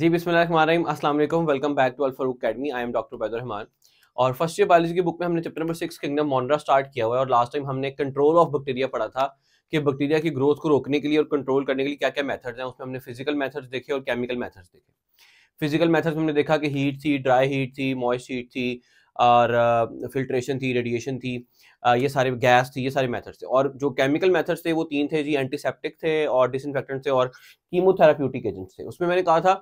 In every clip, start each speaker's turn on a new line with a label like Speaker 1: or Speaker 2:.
Speaker 1: जी बिस्मिल्लाहिर्रहमानिर्रहीम अस्सलाम वालेकुम welcome back to Alfarooq academy I am doctor Baidur Rahman और फर्स्ट ईयर बायोलॉजी की बुक में हमने chapter number six kingdom Monera start किया हुआ है और लास्ट टाइम हमने कंट्रोल ऑफ बैक्टीरिया पढ़ा था कि बैक्टीरिया की ग्रोथ को रोकने के लिए और कंट्रोल करने के लिए क्या क्या मेथड्स हैं उसमें हमने फिजिकल मैथड्स देखे और केमिकल मैथड्स देखे फिजिकल मैथड्स हमने देखा कि हीट थी ड्राई हीट थी मॉइस्ट हीट थी और फिल्ट्रेशन थी रेडिएशन थी ये सारे गैस थी ये सारे मेथड्स थे और जो केमिकल मेथड्स थे वो तीन थे जी एंटीसेप्टिक थे और डिसइनफेक्टेंट थे और कीमोथेराप्यूटिक एजेंट्स थे उसमें मैंने कहा था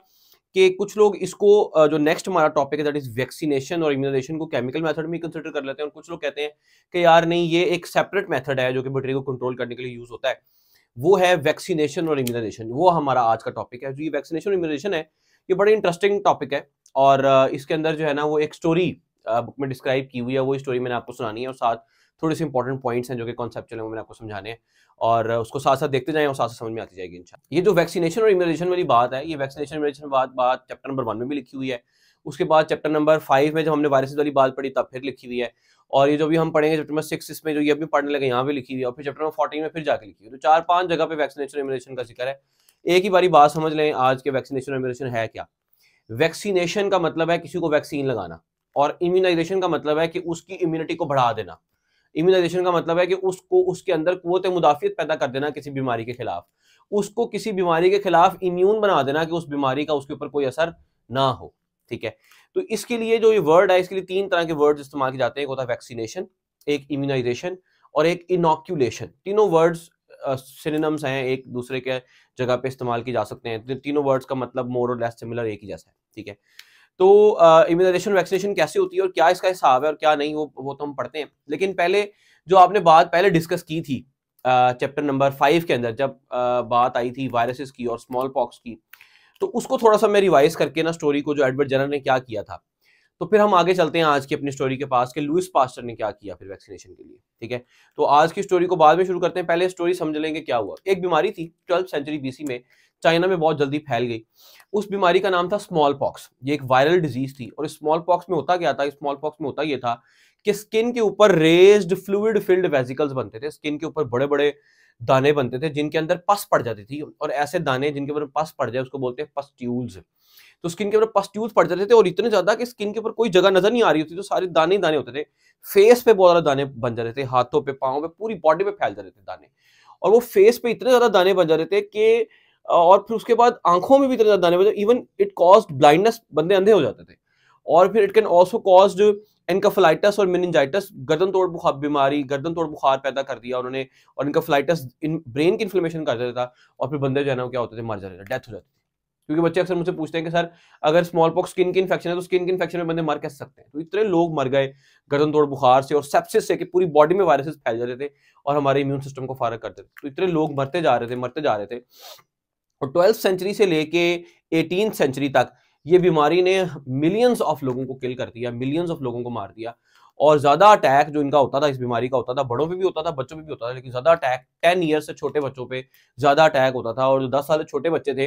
Speaker 1: कि कुछ लोग इसको जो नेक्स्ट हमारा टॉपिक है दैट इज वैक्सीनेशन और इम्यूनाइजेशन को केमिकल मेथड में कंसिडर कर लेते हैं और कुछ लोग कहते हैं कि यार नहीं ये एक सेपरेट मेथड है जो कि बैटरी को कंट्रोल करने के लिए यूज होता है वो है वैक्सीनेशन और इम्यूनाइजेशन वो हमारा आज का टॉपिक है जो ये वैक्सीनेशन और इम्यूनाइजेशन है ये बड़ी इंटरेस्टिंग टॉपिक है और इसके अंदर जो है ना वो एक स्टोरी बुक में डिस्क्राइब की हुई है वो स्टोरी मैंने आपको सुनानी है और साथ थोड़े से इंपॉर्टेंट पॉइंट्स हैं जो कि कॉन्सेप्चुअल हैं मैंने आपको समझाने और उसको साथ साथ देखते जाएं और साथ साथ समझ में आती जाएगी इन ये जो वैक्सीनेशन और इम्यूनाइजेशन वाली बात है ये वैक्सीनेशन इम्यूनाइजेशन बात बात चैप्टर नंबर वन में भी लिखी हुई है उसके बाद चैप्टर नंबर फाइव में जब हमने वायरसेज वाली बात पढ़ी तब फिर लिखी हुई है और ये जो भी हम पढ़ेंगे चैप्टर नंबर सिक्स इसमें जो ये भी पढ़ने लगे यहाँ भी लिखी हुई है और फिर चैप्टर नंबर फोर्टीन में फिर जाकर लिखी हुई तो चार पांच जगह पे वैक्सीनेशन इमरेशन का जिक्र है एक ही बारी बात समझ लें आज के वैक्सीनेशन इम्यूनाइजेशन है क्या वैक्सीनेशन का मतलब है किसी को वैक्सीन लगाना और इम्यूनाइजेशन का मतलब है कि उसकी इम्यूनिटी को बढ़ा देना इम्यूनाइजेशन का मतलब है कि उसको उसके अंदर कुत मुदाफियत पैदा कर देना किसी बीमारी के खिलाफ उसको किसी बीमारी के खिलाफ इम्यून बना देना कि उस बीमारी का उसके ऊपर कोई असर ना हो ठीक है तो इसके लिए जो ये वर्ड है इसके लिए तीन तरह के वर्ड इस्तेमाल किए जाते हैं एक होता है वैक्सीनेशन एक इम्यूनाइजेशन और एक इनोक्यूलेशन तीनों वर्ड्स सिनेम्स हैं एक दूसरे के जगह पे इस्तेमाल किए जा सकते हैं तो तीनों वर्ड्स का मतलब मोर और लेस सिमिलर एक ही जैसा है ठीक है तो इम्यूनाइजेशन वैक्सीनेशन कैसे होती है और क्या इसका हिसाब है और क्या नहीं वो वो तो हम पढ़ते हैं लेकिन पहले जो आपने बात पहले डिस्कस की थी चैप्टर नंबर फाइव के अंदर जब आ, बात आई थी वायरसेस की और स्मॉल पॉक्स की तो उसको थोड़ा सा मैं रिवाइज करके ना स्टोरी को जो एडवर्ड जनर ने क्या किया था तो फिर हम आगे चलते हैं आज की अपनी स्टोरी के पास के लुइस पास्टर ने क्या किया फिर वैक्सीनेशन के लिए ठीक है तो आज की स्टोरी को बाद में शुरू करते हैं पहले स्टोरी समझ लेंगे क्या हुआ एक बीमारी थी ट्वेल्थ सेंचुरी बीसी में चाइना में बहुत जल्दी फैल गई उस बीमारी का नाम था स्मॉल पॉक्स ये एक वायरल डिजीज थी और स्मॉल पॉक्स में होता क्या था स्मॉल पॉक्स में होता ये था कि स्किन के ऊपर रेज्ड फ्लूड फिल्ड वेजिकल्स बनते थे स्किन के ऊपर बड़े बड़े दाने बनते थे जिनके अंदर पस पड़ जाती थी और ऐसे दाने जिनके ऊपर पस पड़ जाए उसको बोलते हैं पस्ट्यूल्स तो स्किन के ऊपर पस्ट्यूल्स पड़ जाते थे और इतने ज्यादा कि स्किन के ऊपर कोई जगह नजर नहीं आ रही होती तो सारे दाने ही दाने होते थे फेस पे बहुत ज्यादा दाने बन जाते थे हाथों पे पाओ पे पूरी बॉडी पे फैल जाते थे दाने और वो फेस पे इतने ज्यादा दाने बन जाते थे कि और फिर उसके बाद आंखों में भी इतना ज्यादा इवन इट कॉज ब्लाइंडनेस बंदे अंधे हो जाते थे और फिर it can also cause encephalitis और मिनजाइटस गर्दन तोड़ बुखार बीमारी गर्दन तोड़ बुखार पैदा कर दिया उन्होंने और इनकफलाइटस इन ब्रेन की इन्फ्लेमेशन कर देता था और फिर बंदे जो है ना क्या होते थे मर जाते थे डेथ हो जाती थी क्योंकि बच्चे अक्सर मुझसे पूछते हैं कि सर अगर स्मॉल पॉक्स स्किन की इन्फेक्शन है तो स्किन की इन्फेक्शन में बंदे मर कैसे सकते हैं तो इतने लोग मर गए गर्दन तोड़ बुखार से और सेप्सिस से कि पूरी बॉडी में वायरसेस फैल जाते थे और हमारे इम्यून सिस्टम को फारक करते थे तो इतने लोग मरते जा रहे थे मरते जा रहे थे और ट्वेल्थ सेंचुरी से लेके एटीन सेंचुरी तक ये बीमारी ने मिलियंस ऑफ लोगों को किल कर दिया मिलियंस ऑफ लोगों को मार दिया और ज़्यादा अटैक जो इनका होता था इस बीमारी का होता था बड़ों पे भी होता था बच्चों पे भी होता था लेकिन ज़्यादा अटैक टेन ईयर से छोटे बच्चों पे ज़्यादा अटैक होता था और जो दस साल छोटे बच्चे थे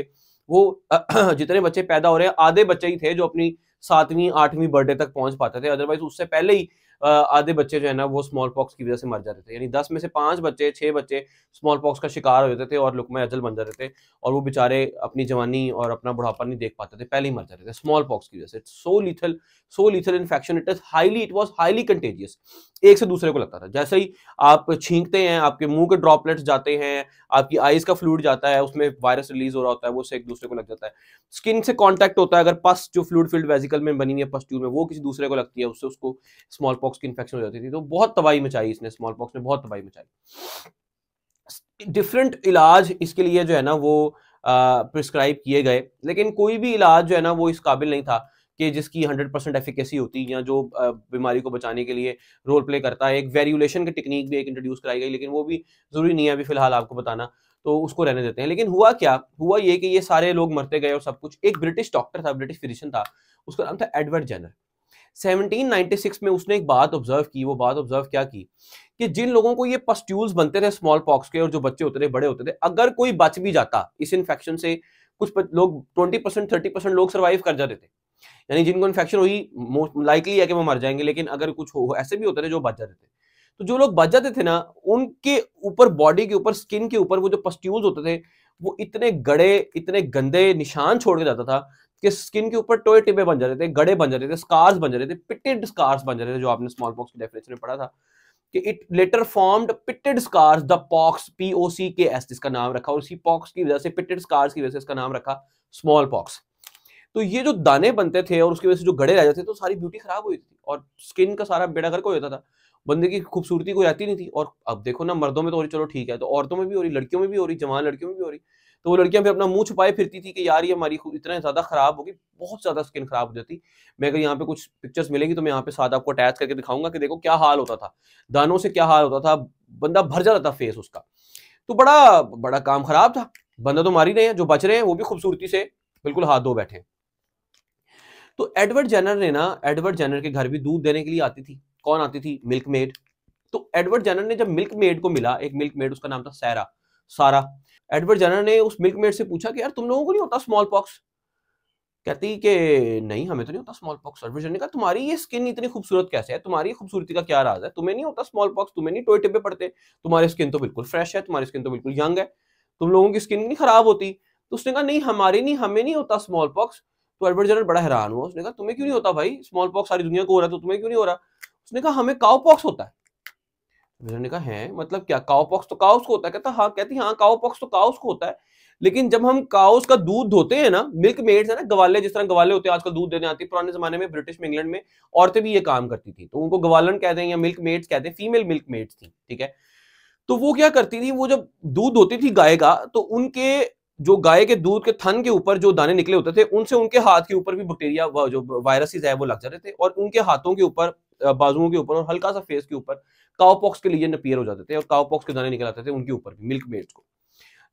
Speaker 1: वो जितने बच्चे पैदा हो रहे हैं आधे बच्चे ही थे जो अपनी सातवीं आठवीं बर्थडे तक पहुंच पाते थे अदरवाइज उससे पहले ही आधे बच्चे जो है ना वो स्मॉल पॉक्स की वजह से मर जाते थे यानी दस में से पांच बच्चे छह बच्चे स्मॉल पॉक्स का शिकार हो जाते थे और लुकमा अजल बन जाते थे और वो बेचारे अपनी जवानी और अपना बुढ़ापा नहीं देख पाते थे पहले ही मर जाते थे स्मॉल पॉक्स की वजह से so lethal so lethal infection it is highly it was highly contagious एक से दूसरे को लगता था जैसे ही आप छींकते हैं आपके मुंह के ड्रॉपलेट्स जाते हैं आपकी आइज का फ्लूड जाता है उसमें वायरस रिलीज हो रहा होता है वो से एक दूसरे को लग जाता है स्किन से कॉन्टैक्ट होता है अगर पस जो फ्लूड फिल्ड वेजिकल में बनी हुई है पस ट्यूब में वो किसी दूसरे को लगती है उससे उसको स्मॉल पॉक्स पॉक्स की इन्फेक्शन हो जाती थी तो बहुत तबाही मचाई इसने स्मॉल पॉक्स ने बहुत तबाही मचाई डिफरेंट इलाज इसके लिए जो है ना वो प्रिस्क्राइब किए गए लेकिन कोई भी इलाज जो है ना वो इस काबिल नहीं था कि जिसकी 100 परसेंट एफिकेसी होती या जो बीमारी को बचाने के लिए रोल प्ले करता है एक वेरियुलेशन की टेक्निक भी एक इंट्रोड्यूस कराई गई लेकिन वो भी ज़रूरी नहीं है अभी फिलहाल आपको बताना तो उसको रहने देते हैं लेकिन हुआ क्या हुआ ये कि ये सारे लोग मरते गए और सब कुछ एक ब्रिटिश डॉक्टर था ब्रिटिश फिजिशियन था उसका नाम था एडवर्ड जेनर 1796 में उसने एक बात ऑब्जर्व की वो बात ऑब्जर्व क्या की कि जिन लोगों को ये पस्ट्यूल्स बनते थे स्मॉल पॉक्स के और जो बच्चे होते थे बड़े होते थे अगर कोई बच भी जाता इस इन्फेक्शन से कुछ लोग ट्वेंटी परसेंट थर्टी परसेंट लोग सर्वाइव कर जाते थे यानी जिनको इन्फेक्शन हुई मोस्ट लाइकली है कि वो मर जाएंगे लेकिन अगर कुछ हो ऐसे भी होते थे जो बच जाते थे तो जो लोग बच जाते थे ना उनके ऊपर बॉडी के ऊपर स्किन के ऊपर वो जो पस्ट्यूल्स होते थे वो इतने गड़े इतने गंदे निशान छोड़ के जाता था कि स्किन के ऊपर टोए टिबे बन जा रहे थे गड़े बन जा रहे थे स्कार्स बन जा रहे थे पिटेड स्कार्स बन जा रहे थे जो आपने स्मॉल पॉक्स की डेफिनेशन में पढ़ा था कि it later formed pitted scars the pox P O C K S इसका नाम रखा और इसी पॉक्स की वजह से पिटेड स्कार्स की वजह से इसका नाम रखा स्मॉल पॉक्स तो ये जो दाने बनते थे और उसकी वजह से जो गड़े रह जाते थे तो सारी ब्यूटी खराब हुई थी और स्किन का सारा बेड़ा गर्क हो जाता था बंदे की खूबसूरती कोई आती नहीं थी और अब देखो ना मर्दों में तो हो रही चलो ठीक है तो औरतों में भी हो रही लड़कियों में भी हो रही जवान लड़कियों में भी हो रही तो वो लड़कियां फिर अपना मुंह छुपाए फिरती थी कि यार ये हमारी इतना ज़्यादा खराब होगी बहुत ज़्यादा स्किन खराब हो जाती मैं अगर यहाँ पे कुछ पिक्चर्स मिलेंगी तो मैं यहाँ पे साथ आपको अटैच करके दिखाऊंगा कि देखो क्या हाल होता था दानों से क्या हाल होता था बंदा भर जाता था फेस उसका तो बड़ा बड़ा काम खराब था बंदा तो मार ही रहे हैं जो बच रहे हैं वो भी खूबसूरती से बिल्कुल हाथ धो बैठे तो एडवर्ड जेनर ने ना एडवर्ड जेनर के घर भी दूध देने के लिए आती थी कौन आती थी मिल्क मेड तो एडवर्ड जेनर ने जब मिल्क मेड को मिला एक मिल्क मेड उसका नाम था सैरा सारा एडवर्ड जनर ने उस मिल्क मेड से पूछा कि यार तुम लोगों को नहीं होता स्मॉल पॉक्स कहती कि नहीं हमें तो नहीं होता स्मॉल पॉक्स एडवर्ड जनर ने कहा तुम्हारी ये स्किन इतनी खूबसूरत कैसे है तुम्हारी खूबसूरती का क्या राज है तुम्हें नहीं होता स्मॉल पॉक्स तुम्हें नहीं टोए टिब्बे पड़ते तुम्हारी स्किन तो बिल्कुल फ्रेश है तुम्हारी स्किन तो बिल्कुल यंग है तुम लोगों की स्किन नहीं खराब होती तो उसने कहा नहीं हमारी नहीं हमें नहीं होता स्मॉल पॉक्स तो एडवर्ड जनर बड़ा हैरान हुआ उसने कहा तुम्हें क्यों नहीं होता भाई स्मॉल पॉक्स सारी दुनिया को हो रहा है तो तुम्हें क्यों नहीं हो रहा उसने कहा हमें काउ पॉक्स होता है ने कहा है मतलब क्या काउपॉक्स तो काउस को होता है कहता हाँ कहती हाँ काउपॉक्स तो काउस को होता है लेकिन जब हम काउस का दूध धोते हैं ना मिल्क मेड्स है ना गवाले जिस तरह गवाले होते हैं आजकल दूध देने आती है पुराने जमाने में ब्रिटिश में इंग्लैंड में औरतें भी ये काम करती थी तो उनको गवालन कहते हैं या मिल्क मेड्स कहते हैं फीमेल मिल्क मेड्स थी ठीक है तो वो क्या करती थी वो जब दूध धोती थी गाय का तो उनके जो गाय के दूध के थन के ऊपर जो दाने निकले होते थे उनसे उनके हाथ के ऊपर भी बैक्टीरिया जो वायरसेस है वो लग जाते थे और उनके हाथों के ऊपर बाजुओं के ऊपर और हल्का सा फेस के ऊपर काओपॉक्स के लीजन अपियर हो जाते थे और काओपॉक्स के दाने निकल आते थे उनके ऊपर भी मिल्क मेड्स को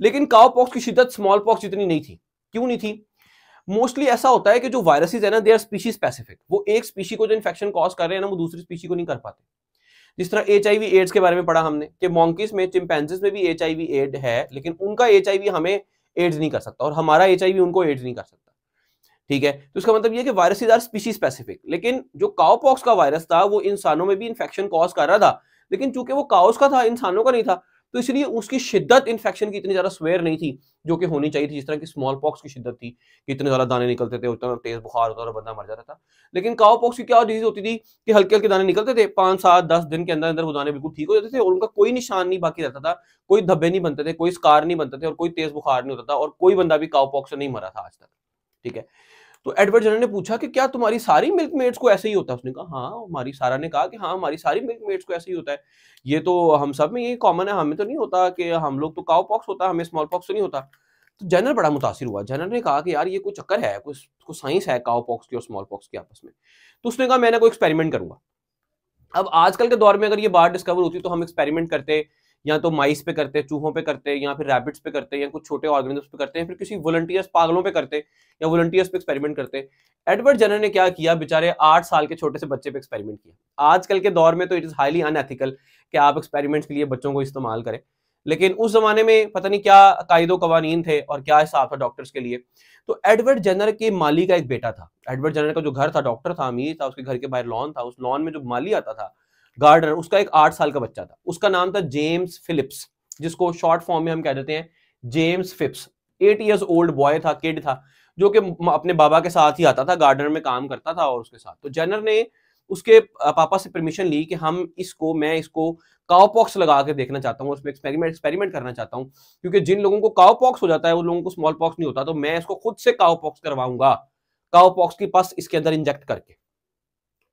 Speaker 1: लेकिन काओपॉक्स की शिद्दत स्मॉल पॉक्स जितनी नहीं थी क्यों नहीं थी मोस्टली ऐसा होता है कि जो वायरसेज है ना दे आर स्पीशी स्पेसिफिक वो एक स्पीशी को जो इन्फेक्शन कॉज कर रहे हैं ना वो दूसरी स्पीशी को नहीं कर पाते जिस तरह एच आई एड्स के बारे में पढ़ा हमने कि मॉन्कीस में चिंपैनजिस में भी एच आई एड है लेकिन उनका एच हमें एड्स नहीं कर सकता और हमारा एच उनको एड्स नहीं कर सकता ठीक है तो इसका मतलब ये कि इज आर स्पीशी स्पेसिफिक लेकिन जो काउपॉक्स का वायरस था वो इंसानों में भी इन्फेक्शन कॉज कर रहा था लेकिन चूंकि वो काउस का था इंसानों का नहीं था तो इसलिए उसकी शिद्दत इन्फेक्शन की इतनी ज़्यादा स्वेयर नहीं थी जो कि होनी चाहिए थी जिस तरह की स्मॉल पॉक्स की शिद्दत थी कि इतने ज़्यादा दाने निकलते थे उतना तेज़ बुखार होता था बंदा मर जाता था लेकिन काओ पॉक्स की क्या डिजीज होती थी कि हल्के हल्के दाने निकलते थे पांच सात दस दिन के अंदर अंदर वो दाने बिल्कुल ठीक हो जाते थे और उनका कोई निशान नहीं बाकी रहता था कोई धब्बे नहीं बनते थे कोई स्कार नहीं बनते थे और कोई तेज़ बुखार नहीं होता था और कोई बंदा भी काओ पॉक्स से नहीं मरा था आज तक ठीक है तो एडवर्ड जनर ने पूछा कि क्या तुम्हारी सारी मिल्क मेड्स को ऐसे ही होता है उसने कहा हाँ हमारी सारा ने कहा कि हाँ हमारी सारी मिल्क मेड्स को ऐसे ही होता है ये तो हम सब में ये कॉमन है हमें तो नहीं होता कि हम लोग तो काउ पॉक्स होता है हमें स्मॉल पॉक्स तो नहीं होता तो जनरल बड़ा मुतासर हुआ जनरल ने कहा कि यार ये कोई चक्कर है कोई साइंस है काउ पॉक्स की और स्मॉल पॉक्स की आपस में तो उसने कहा मैंने कोई एक्सपेरिमेंट करूंगा अब आजकल के दौर में अगर ये बात डिस्कवर होती तो हम एक्सपेरिमेंट करते या तो माइस पे करते चूहों पे करते या फिर रैबिट्स पे करते या कुछ छोटे ऑर्गेनिज्म पे करते हैं फिर किसी वॉलंटियर्स पागलों पे करते या वॉलंटियर्स पे एक्सपेरिमेंट करते एडवर्ड जनर ने क्या किया बेचारे आठ साल के छोटे से बच्चे पे एक्सपेरिमेंट किया आजकल के दौर में तो इट इज़ हाईली अनएथिकल कि आप एक्सपेरिमेंट्स के लिए बच्चों को इस्तेमाल करें लेकिन उस जमाने में पता नहीं क्या कायदो कवानीन थे और क्या हिसाब था डॉक्टर्स के लिए तो एडवर्ड जनर के माली का एक बेटा था एडवर्ड जनर का जो घर था डॉक्टर था अमीर था उसके घर के बाहर लॉन था उस लॉन में जो माली आता था गार्डनर उसका एक आठ साल का बच्चा था उसका नाम था जेम्स फिलिप्स जिसको शॉर्ट फॉर्म में हम कह देते हैं James Phipps eight years old boy था किड था जो कि अपने बाबा के साथ ही आता था गार्डनर में काम करता था और उसके साथ तो जेनर ने उसके पापा से परमिशन ली कि हम इसको मैं इसको काउपॉक्स लगा के देखना चाहता हूँ उसमें एक्सपेरिमेंट एक्सपेरिमेंट करना चाहता हूँ क्योंकि जिन लोगों को काउपॉक्स हो जाता है वो लोगों को स्मॉल पॉक्स नहीं होता तो मैं इसको खुद से काउपॉक्स करवाऊंगा काउपॉक्स की पस इसके अंदर इंजेक्ट करके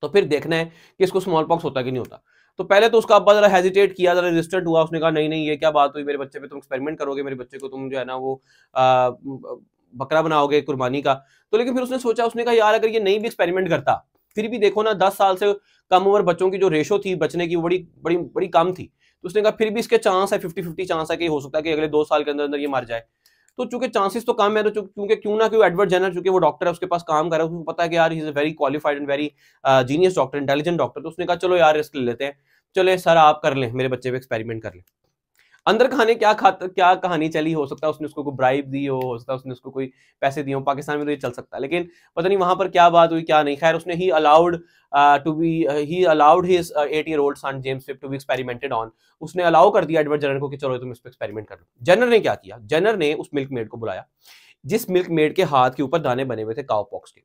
Speaker 1: तो फिर देखना है कि इसको स्मॉल पॉक्स होता कि नहीं होता तो पहले तो उसका अब्बा जरा हेजिटेट किया जरा रेजिस्टेंट हुआ उसने कहा नहीं नहीं ये क्या बात हुई मेरे बच्चे पे तुम एक्सपेरिमेंट करोगे मेरे बच्चे को तुम जो है ना वो आ, बकरा बनाओगे कुर्बानी का तो लेकिन फिर उसने सोचा उसने कहा यार अगर ये नहीं भी एक्सपेरिमेंट करता फिर भी देखो ना दस साल से कम उम्र बच्चों की जो रेशो थी बचने की वो बड़ी बड़ी बड़ी कम थी तो उसने कहा फिर भी इसके चांस है फिफ्टी फिफ्टी चांस है कि हो सकता है कि अगले दो साल के अंदर अंदर ये मर जाए तो चूंकि चांसेस तो कम है तो क्योंकि क्यों ना क्यों एडवर्ड जेनर चूंकि वो डॉक्टर है उसके पास काम कर रहा है उसको पता है कि यार is a very qualified and very genius doctor intelligent doctor तो उसने कहा चलो यार रिस्क ले लेते हैं चले सर आप कर लें मेरे बच्चे पे एक्सपेरिमेंट कर लें अंदर खाने क्या खा क्या कहानी चली हो सकता है उसने उसको कोई ब्राइब दी हो हो सकता है उसने उसको कोई पैसे दिए हो पाकिस्तान में तो ये चल सकता है लेकिन पता नहीं वहां पर क्या बात हुई क्या नहीं खैर उसने ही allowed to be he allowed his eight year old son James to be experimented on उसने अलाउ कर दिया एडवर्ड जनर को कि चलो तुम इस पर एक्सपेरिमेंट कर लो जनर ने क्या किया जनर ने उस मिल्क मेड को बुलाया जिस मिल्क मेड के हाथ के ऊपर दाने बने हुए थे काउ पॉक्स के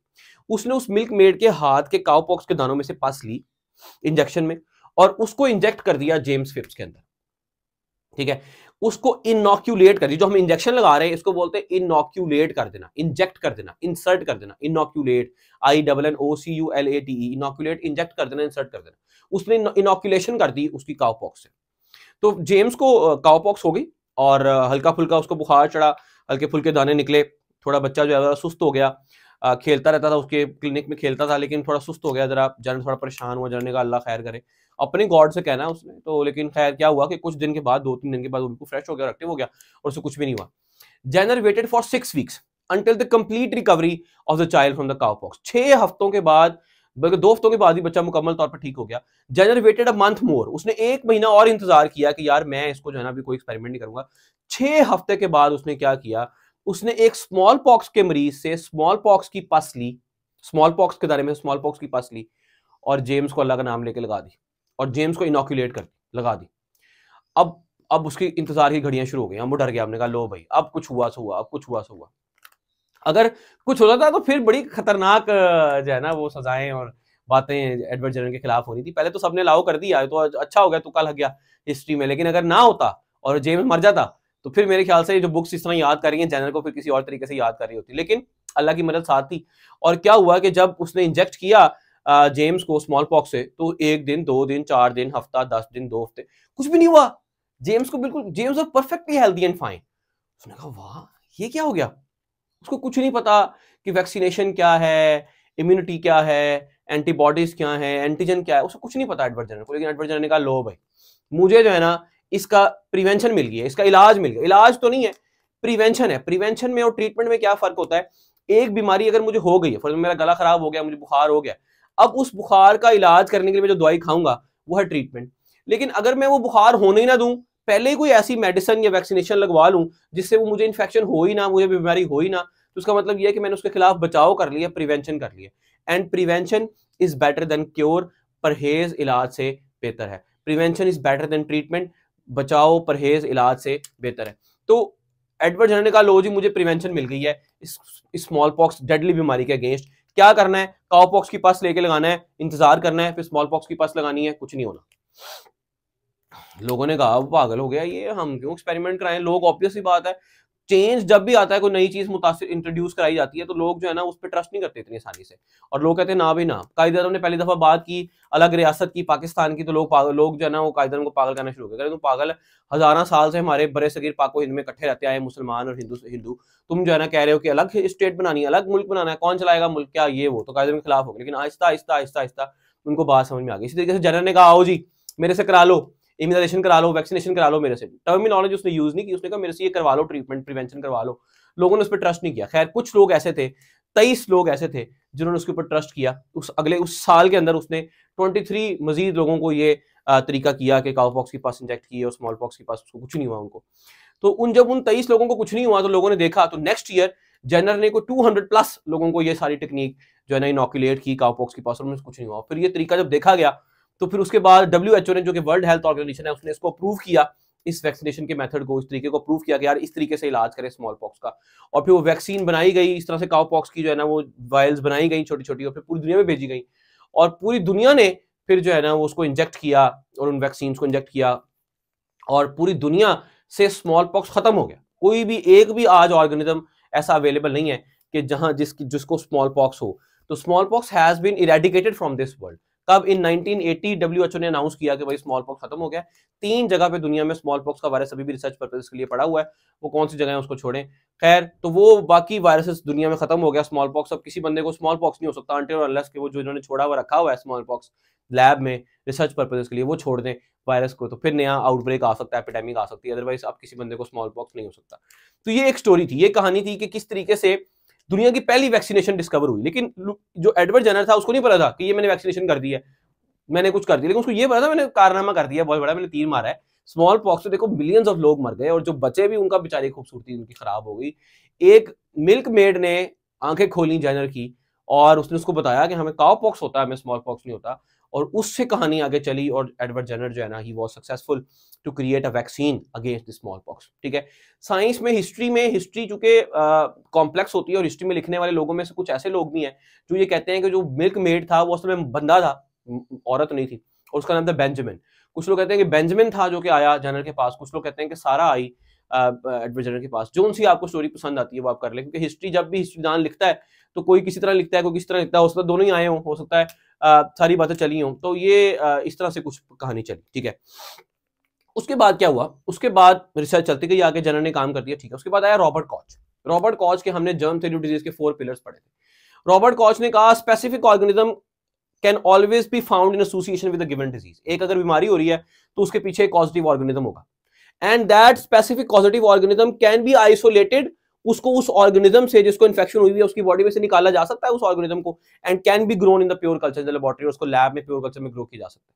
Speaker 1: उसने उस मिल्क मेड के हाथ के काउ पॉक्स के दानों में से पास ली इंजेक्शन में और उसको इंजेक्ट कर दिया जेम्स फिप्स के अंदर ठीक है उसको इनोक्यूलेट कर जो हम इंजेक्शन लगा रहे हैं इसको बोलते हैं इनोक्यूलेट कर देना इंजेक्ट कर देना इंसर्ट कर देना inoculate I double N O C U L A T inoculate inject कर देना इंसर्ट कर देना उसने इनोक्यूलेशन कर दी उसकी काउपॉक्स से तो जेम्स को काउपॉक्स हो गई और हल्का फुल्का उसको बुखार चढ़ा हल्के फुल्के दाने निकले थोड़ा बच्चा जो है सुस्त हो गया खेलता रहता था उसके क्लिनिक में खेलता था लेकिन थोड़ा सुस्त हो गया जरा जन थोड़ा परेशान हुआ जरा ने कहा अल्लाह खैर करे अपने गॉड से कहना है उसने तो लेकिन खैर क्या हुआ कि कुछ दिन के बाद दो तीन दिन के बाद उनको बिल्कुल फ्रेश हो गया एक्टिव हो गया और उससे कुछ भी नहीं हुआ Jenner waited for six weeks until the complete recovery of the child from the cowpox छह हफ्तों के बाद बल्कि दो हफ्तों के बाद ही बच्चा मुकम्मल तौर पर ठीक हो गया जनर वेटेड अ मंथ मोर उसने एक महीना और इंतजार किया कि यार मैं इसको जो है ना अभी कोई एक्सपेरिमेंट नहीं करूंगा छह हफ्ते के बाद उसने क्या किया उसने एक स्मॉल पॉक्स के मरीज से स्मॉल पॉक्स की पस ली स्मॉल पॉक्स के बारे में स्मॉल पॉक्स की पस ली और जेम्स को अल्लाह का नाम लेके लगा दी और जेम्स को इनोकुलेट कर लगा दी अब अब उसकी इंतजार की घड़ियां शुरू हो गई हम वो डर गया आपने कहा लो भाई अब कुछ हुआ सो हुआ अब कुछ हुआ सो हुआ अगर कुछ हो जाता तो फिर बड़ी खतरनाक जो है ना वो सजाएं और बातें एडवर्ड जनरल के खिलाफ हो रही थी पहले तो सबने लाओ कर दिया तो अच्छा हो गया तो कल हक गया हिस्ट्री में लेकिन अगर ना होता और जेम्स मर जाता तो फिर मेरे ख्याल से जो बुक्स इस तरह याद कर रही है जनरल को फिर किसी और तरीके से याद कर रही होती लेकिन अल्लाह की मदद साथ थी और क्या हुआ कि जब उसने इंजेक्ट किया जेम्स को स्मॉल पॉक्स से तो एक दिन दो दिन चार दिन हफ्ता दस दिन दो हफ्ते कुछ भी नहीं हुआ जेम्स को बिल्कुल जेम्स और परफेक्टली हेल्दी एंड फाइन उसने कहा वाह ये क्या हो गया उसको कुछ नहीं पता कि वैक्सीनेशन क्या है इम्यूनिटी क्या है एंटीबॉडीज क्या है एंटीजन क्या है उसको कुछ नहीं पता एडवर्ड जनर को लेकिन एडवर्ड जनर ने कहा लो भाई मुझे जो है ना इसका प्रिवेंशन मिल गया इसका इलाज मिल गया इलाज तो नहीं है प्रिवेंशन है प्रिवेंशन में और ट्रीटमेंट में क्या फर्क होता है एक बीमारी अगर मुझे हो गई है फॉर मेरा गला खराब हो गया मुझे बुखार हो गया अब उस बुखार का इलाज करने के लिए मैं जो दवाई खाऊंगा वो है ट्रीटमेंट लेकिन अगर मैं वो बुखार होने ही ना दूं पहले ही कोई ऐसी मेडिसिन या वैक्सीनेशन लगवा लूं जिससे वो मुझे इन्फेक्शन हो ही ना मुझे बीमारी हो ही ना तो उसका मतलब यह है कि मैंने उसके खिलाफ बचाव कर लिया प्रिवेंशन कर लिया and prevention is better than cure परहेज इलाज से बेहतर है prevention is better than treatment बचाओ परहेज इलाज से बेहतर है तो एडवर्ड जनर ने कहा लो जी मुझे प्रिवेंशन मिल गई है इस स्मॉल पॉक्स डेडली बीमारी के अगेंस्ट क्या करना है पॉक्स की पास लेके लगाना है इंतजार करना है फिर स्मॉल पॉक्स की पास लगानी है कुछ नहीं होना लोगों ने कहा पागल हो गया ये हम क्यों एक्सपेरिमेंट कराएं लोग ऑब्वियसली बात है चेंज जब भी आता है कोई नई चीज मुतासर इंट्रोड्यूस कराई जाती है तो लोग जो है ना उस पर ट्रस्ट नहीं करते इतनी आसानी से और लोग कहते हैं ना भी ना कायदर ने पहली दफा बात की अलग रियासत की पाकिस्तान की तो लोग लोग जो है ना वो कायदर को पागल करना शुरू कर तुम पागल हजारा साल से हमारे बड़े सगीर पाको हिंद में इकट्ठे रहते आए मुसलमान और हिंदू हिंदू तुम जो है ना कह रहे हो कि अलग स्टेट बनानी है अलग मुल्क बनाना है कौन चलाएगा मुल्क क्या ये वो तो कायदर के खिलाफ होगी लेकिन आहिस्ता आहिस्ता आहिस्ता आहिस्ता उनको बात समझ में आ गई इसी तरीके से जनरल ने कहा आओ जी मेरे से करा लो इम्यूनाइजेशन करा लो वैक्सीनेशन करा लो मेरे से टर्मिनोलॉजी उसने यूज नहीं की उसने कहा मेरे से ये करवा लो ट्रीटमेंट प्रिवेंशन करवा लो लोगों ने उस पर ट्रस्ट नहीं किया खैर कुछ लोग ऐसे थे तेईस लोग ऐसे थे जिन्होंने उसके ऊपर ट्रस्ट किया उस अगले उस साल के अंदर उसने ट्वेंटी थ्री मजीद लोगों को ये तरीका किया कि काउपॉक्स के पास इंजेक्ट किए और स्मॉल पॉक्स के पास उसको कुछ नहीं हुआ उनको तो उन जब उन तेईस लोगों को कुछ नहीं हुआ तो लोगों ने देखा तो नेक्स्ट ईयर जनरल ने को हंड्रेड प्लस लोगों को ये सारी टेक्निक जो है ना इनोकुलेट की काउपॉक्स के पास और कुछ नहीं हुआ फिर ये तरीका जब देखा गया तो फिर उसके बाद डब्ल्यू एच ओ ने जो कि वर्ल्ड हेल्थ ऑर्गेनाइजेशन है उसने इसको अप्रूव किया इस वैक्सीनेशन के मेथड को इस तरीके को प्रूव किया कि यार इस तरीके से इलाज करें स्मॉल पॉक्स का और फिर वो वैक्सीन बनाई गई इस तरह से काउ पॉक्स की जो है ना वो वायल्स बनाई गई छोटी छोटी और फिर पूरी दुनिया में भेजी गई और पूरी दुनिया ने फिर जो है ना वो उसको इंजेक्ट किया और उन वैक्सीन को इंजेक्ट किया और पूरी दुनिया से स्मॉल पॉक्स खत्म हो गया कोई भी एक भी आज ऑर्गेनिज्म ऐसा अवेलेबल नहीं है कि जहां जिसकी जिसको स्मॉल पॉक्स हो तो smallpox has been eradicated from this world कब in 1980 eighty W H O ने अनाउंस किया कि भाई स्मॉल पॉक्स खत्म हो गया तीन जगह पे दुनिया में स्मॉल पॉक्स का वायरस अभी भी रिसर्च पर्पज के लिए पड़ा हुआ है वो कौन सी जगह है उसको छोड़ें खैर तो वो बाकी वायरसेस दुनिया में खत्म हो गया स्मॉल पॉक्स अब किसी बंदे को स्मॉल पॉक्स नहीं हो सकता अंटे और अनलेस के वो जो इन्होंने छोड़ा हुआ रखा हुआ है स्मॉल पॉक्स लैब में रिसर्च पर्पजेस के लिए वो छोड़ दें वायरस को तो फिर नया आउटब्रेक आ सकता है एपिडेमिक आ सकती है अदरवाइज आप किसी बंदे को स्मॉल पॉक्स नहीं हो सकता तो ये एक स्टोरी थी ये कहानी थी कि किस तरीके से दुनिया की पहली वैक्सीनेशन डिस्कवर हुई लेकिन जो एडवर्ड जनरल था उसको नहीं पता था कि ये मैंने वैक्सीनेशन कर दी है मैंने कुछ कर दिया लेकिन उसको ये पता था मैंने कारनामा कर दिया बहुत बड़ा मैंने तीर मारा है स्मॉल पॉक्स देखो मिलियंस ऑफ लोग मर गए और जो बचे भी उनका बेचारी खूबसूरती उनकी खराब हो गई एक मिल्क मेड ने आंखें खोली जनरल की और उसने उसको बताया कि हमें काओ पॉक्स होता है हमें स्मॉल पॉक्स नहीं होता और उससे कहानी आगे चली और एडवर्ड जेनर जो है ना he was successful to create a vaccine against the smallpox ठीक है साइंस में हिस्ट्री में हिस्ट्री चूंकि कॉम्प्लेक्स होती है और हिस्ट्री में लिखने वाले लोगों में से कुछ ऐसे लोग भी हैं जो ये कहते हैं कि जो मिल्क मेड था वो असल में बंदा था औरत नहीं थी और उसका नाम था बेंजामिन कुछ लोग कहते हैं कि बेंजामिन था जो कि आया जनरल के पास कुछ लोग कहते हैं कि सारा आई एडवाइजर के पास जो सी आपको स्टोरी पसंद आती है वो आप कर लें क्योंकि हिस्ट्री जब भी हिस्ट्रीदान लिखता है तो कोई किसी तरह लिखता है कोई किसी तरह लिखता है हो सकता है दोनों ही आए हों हो सकता है सारी बातें चली हों तो ये इस तरह से कुछ कहानी चली ठीक है उसके बाद क्या हुआ उसके बाद रिसर्च चलती गई आगे जनरल ने काम कर दिया ठीक है उसके बाद आया रॉबर्ट कॉच रॉबर्ट कॉच के हमने जर्म थे डिजीज के फोर पिलर्स पढ़े थे रॉबर्ट कॉच ने कहा specific organism can always be found in association with given disease एक अगर बीमारी हो रही है तो उसके पीछे एक पॉजिटिव ऑर्गेनिज्म होगा and that specific positive organism can be isolated उसको उस ऑर्गेनिज्म से जिसको इन्फेक्शन हुई है उसकी बॉडी में से निकाला जा सकता है उस ऑर्गेनिज्म को and can be grown in the pure culture laboratory उसको लैब में प्योर कल्चर में ग्रो किया जा सकता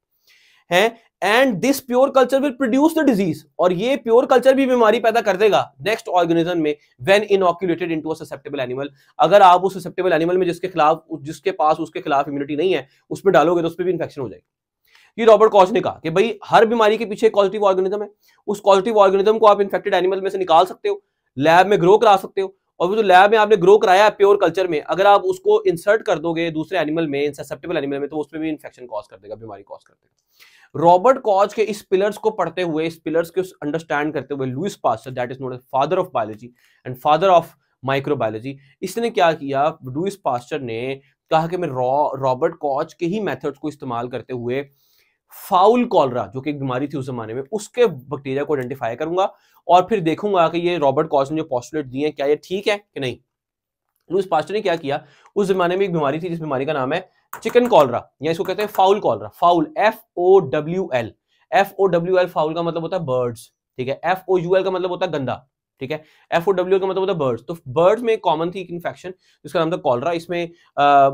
Speaker 1: है and this pure culture will produce the disease और ये प्योर कल्चर भी बीमारी पैदा कर देगा नेक्स्ट ऑर्गेनिज्म में when inoculated into a susceptible animal अगर आप उस ससेप्टेबल एनिमल में जिसके खिलाफ जिसके पास उसके खिलाफ इम्यूनिटी नहीं है उसमें डालोगे तो उस पर भी इन्फेक्शन हो जाएगी ये रॉबर्ट कॉच ने कहा कि भाई हर बीमारी के पीछे पॉजिटिव ऑर्गेनिज्म है उस पॉजिटिव ऑर्गेनिज्म को आप इन्फेक्टेड एनिमल में से निकाल सकते हो लैब में ग्रो करा सकते हो और वो जो लैब में आपने ग्रो कराया प्योर कल्चर में अगर आप उसको इंसर्ट कर दोगे दूसरे एनिमल में इंसेप्टेबल एनिमल में तो उसमें भी इन्फेक्शन कॉज कर देगा बीमारी कॉज कर देगा रॉबर्ट कॉज के इस पिलर्स को पढ़ते हुए इस पिलर्स के अंडरस्टैंड करते हुए Louis Pasteur that is note as father of biology and father of microbiology इसने क्या किया लुइस पास्टर ने कहा कि मैं रॉबर्ट कॉच के ही मेथड्स को इस्तेमाल करते हुए फाउल कॉलरा जो कि एक बीमारी थी उस जमाने में उसके बैक्टीरिया को आइडेंटिफाई करूंगा और फिर देखूंगा कि ये रॉबर्ट कॉस ने जो पॉस्टुलेट दिए हैं क्या ये ठीक है कि नहीं लुइस पास्टर ने क्या किया उस जमाने में एक बीमारी थी जिस बीमारी का नाम है चिकन कॉलरा या इसको कहते हैं fowl cholera fowl F O W L F O W L fowl का मतलब होता है बर्ड्स ठीक है एफ ओ यू एल का मतलब होता है गंदा ठीक है एफ ओ डब्ल्यू का मतलब होता है बर्ड्स तो बर्ड्स में कॉमन थी एक इन्फेक्शन जिसका नाम था कॉलरा इसमें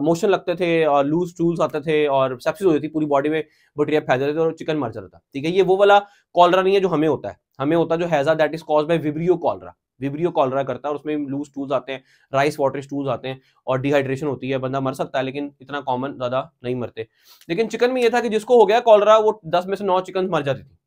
Speaker 1: मोशन लगते थे और लूज टूल्स आते थे और सेप्सिस हो जाती पूरी बॉडी में बैक्टीरिया फैल जाते थे और चिकन मर जाता था ठीक है ये वो वाला कॉलरा नहीं है जो हमें होता है हमें होता जो हैजा that is cause by Vibrio cholera Vibrio cholera करता है और उसमें लूज टूल्स आते हैं राइस वाटर टूल्स आते हैं और डिहाइड्रेशन होती है बंदा मर सकता है लेकिन इतना कॉमन ज्यादा नहीं मरते लेकिन चिकन में यह था कि जिसको हो गया कॉलरा वो दस में से नौ चिकन मर जाती थी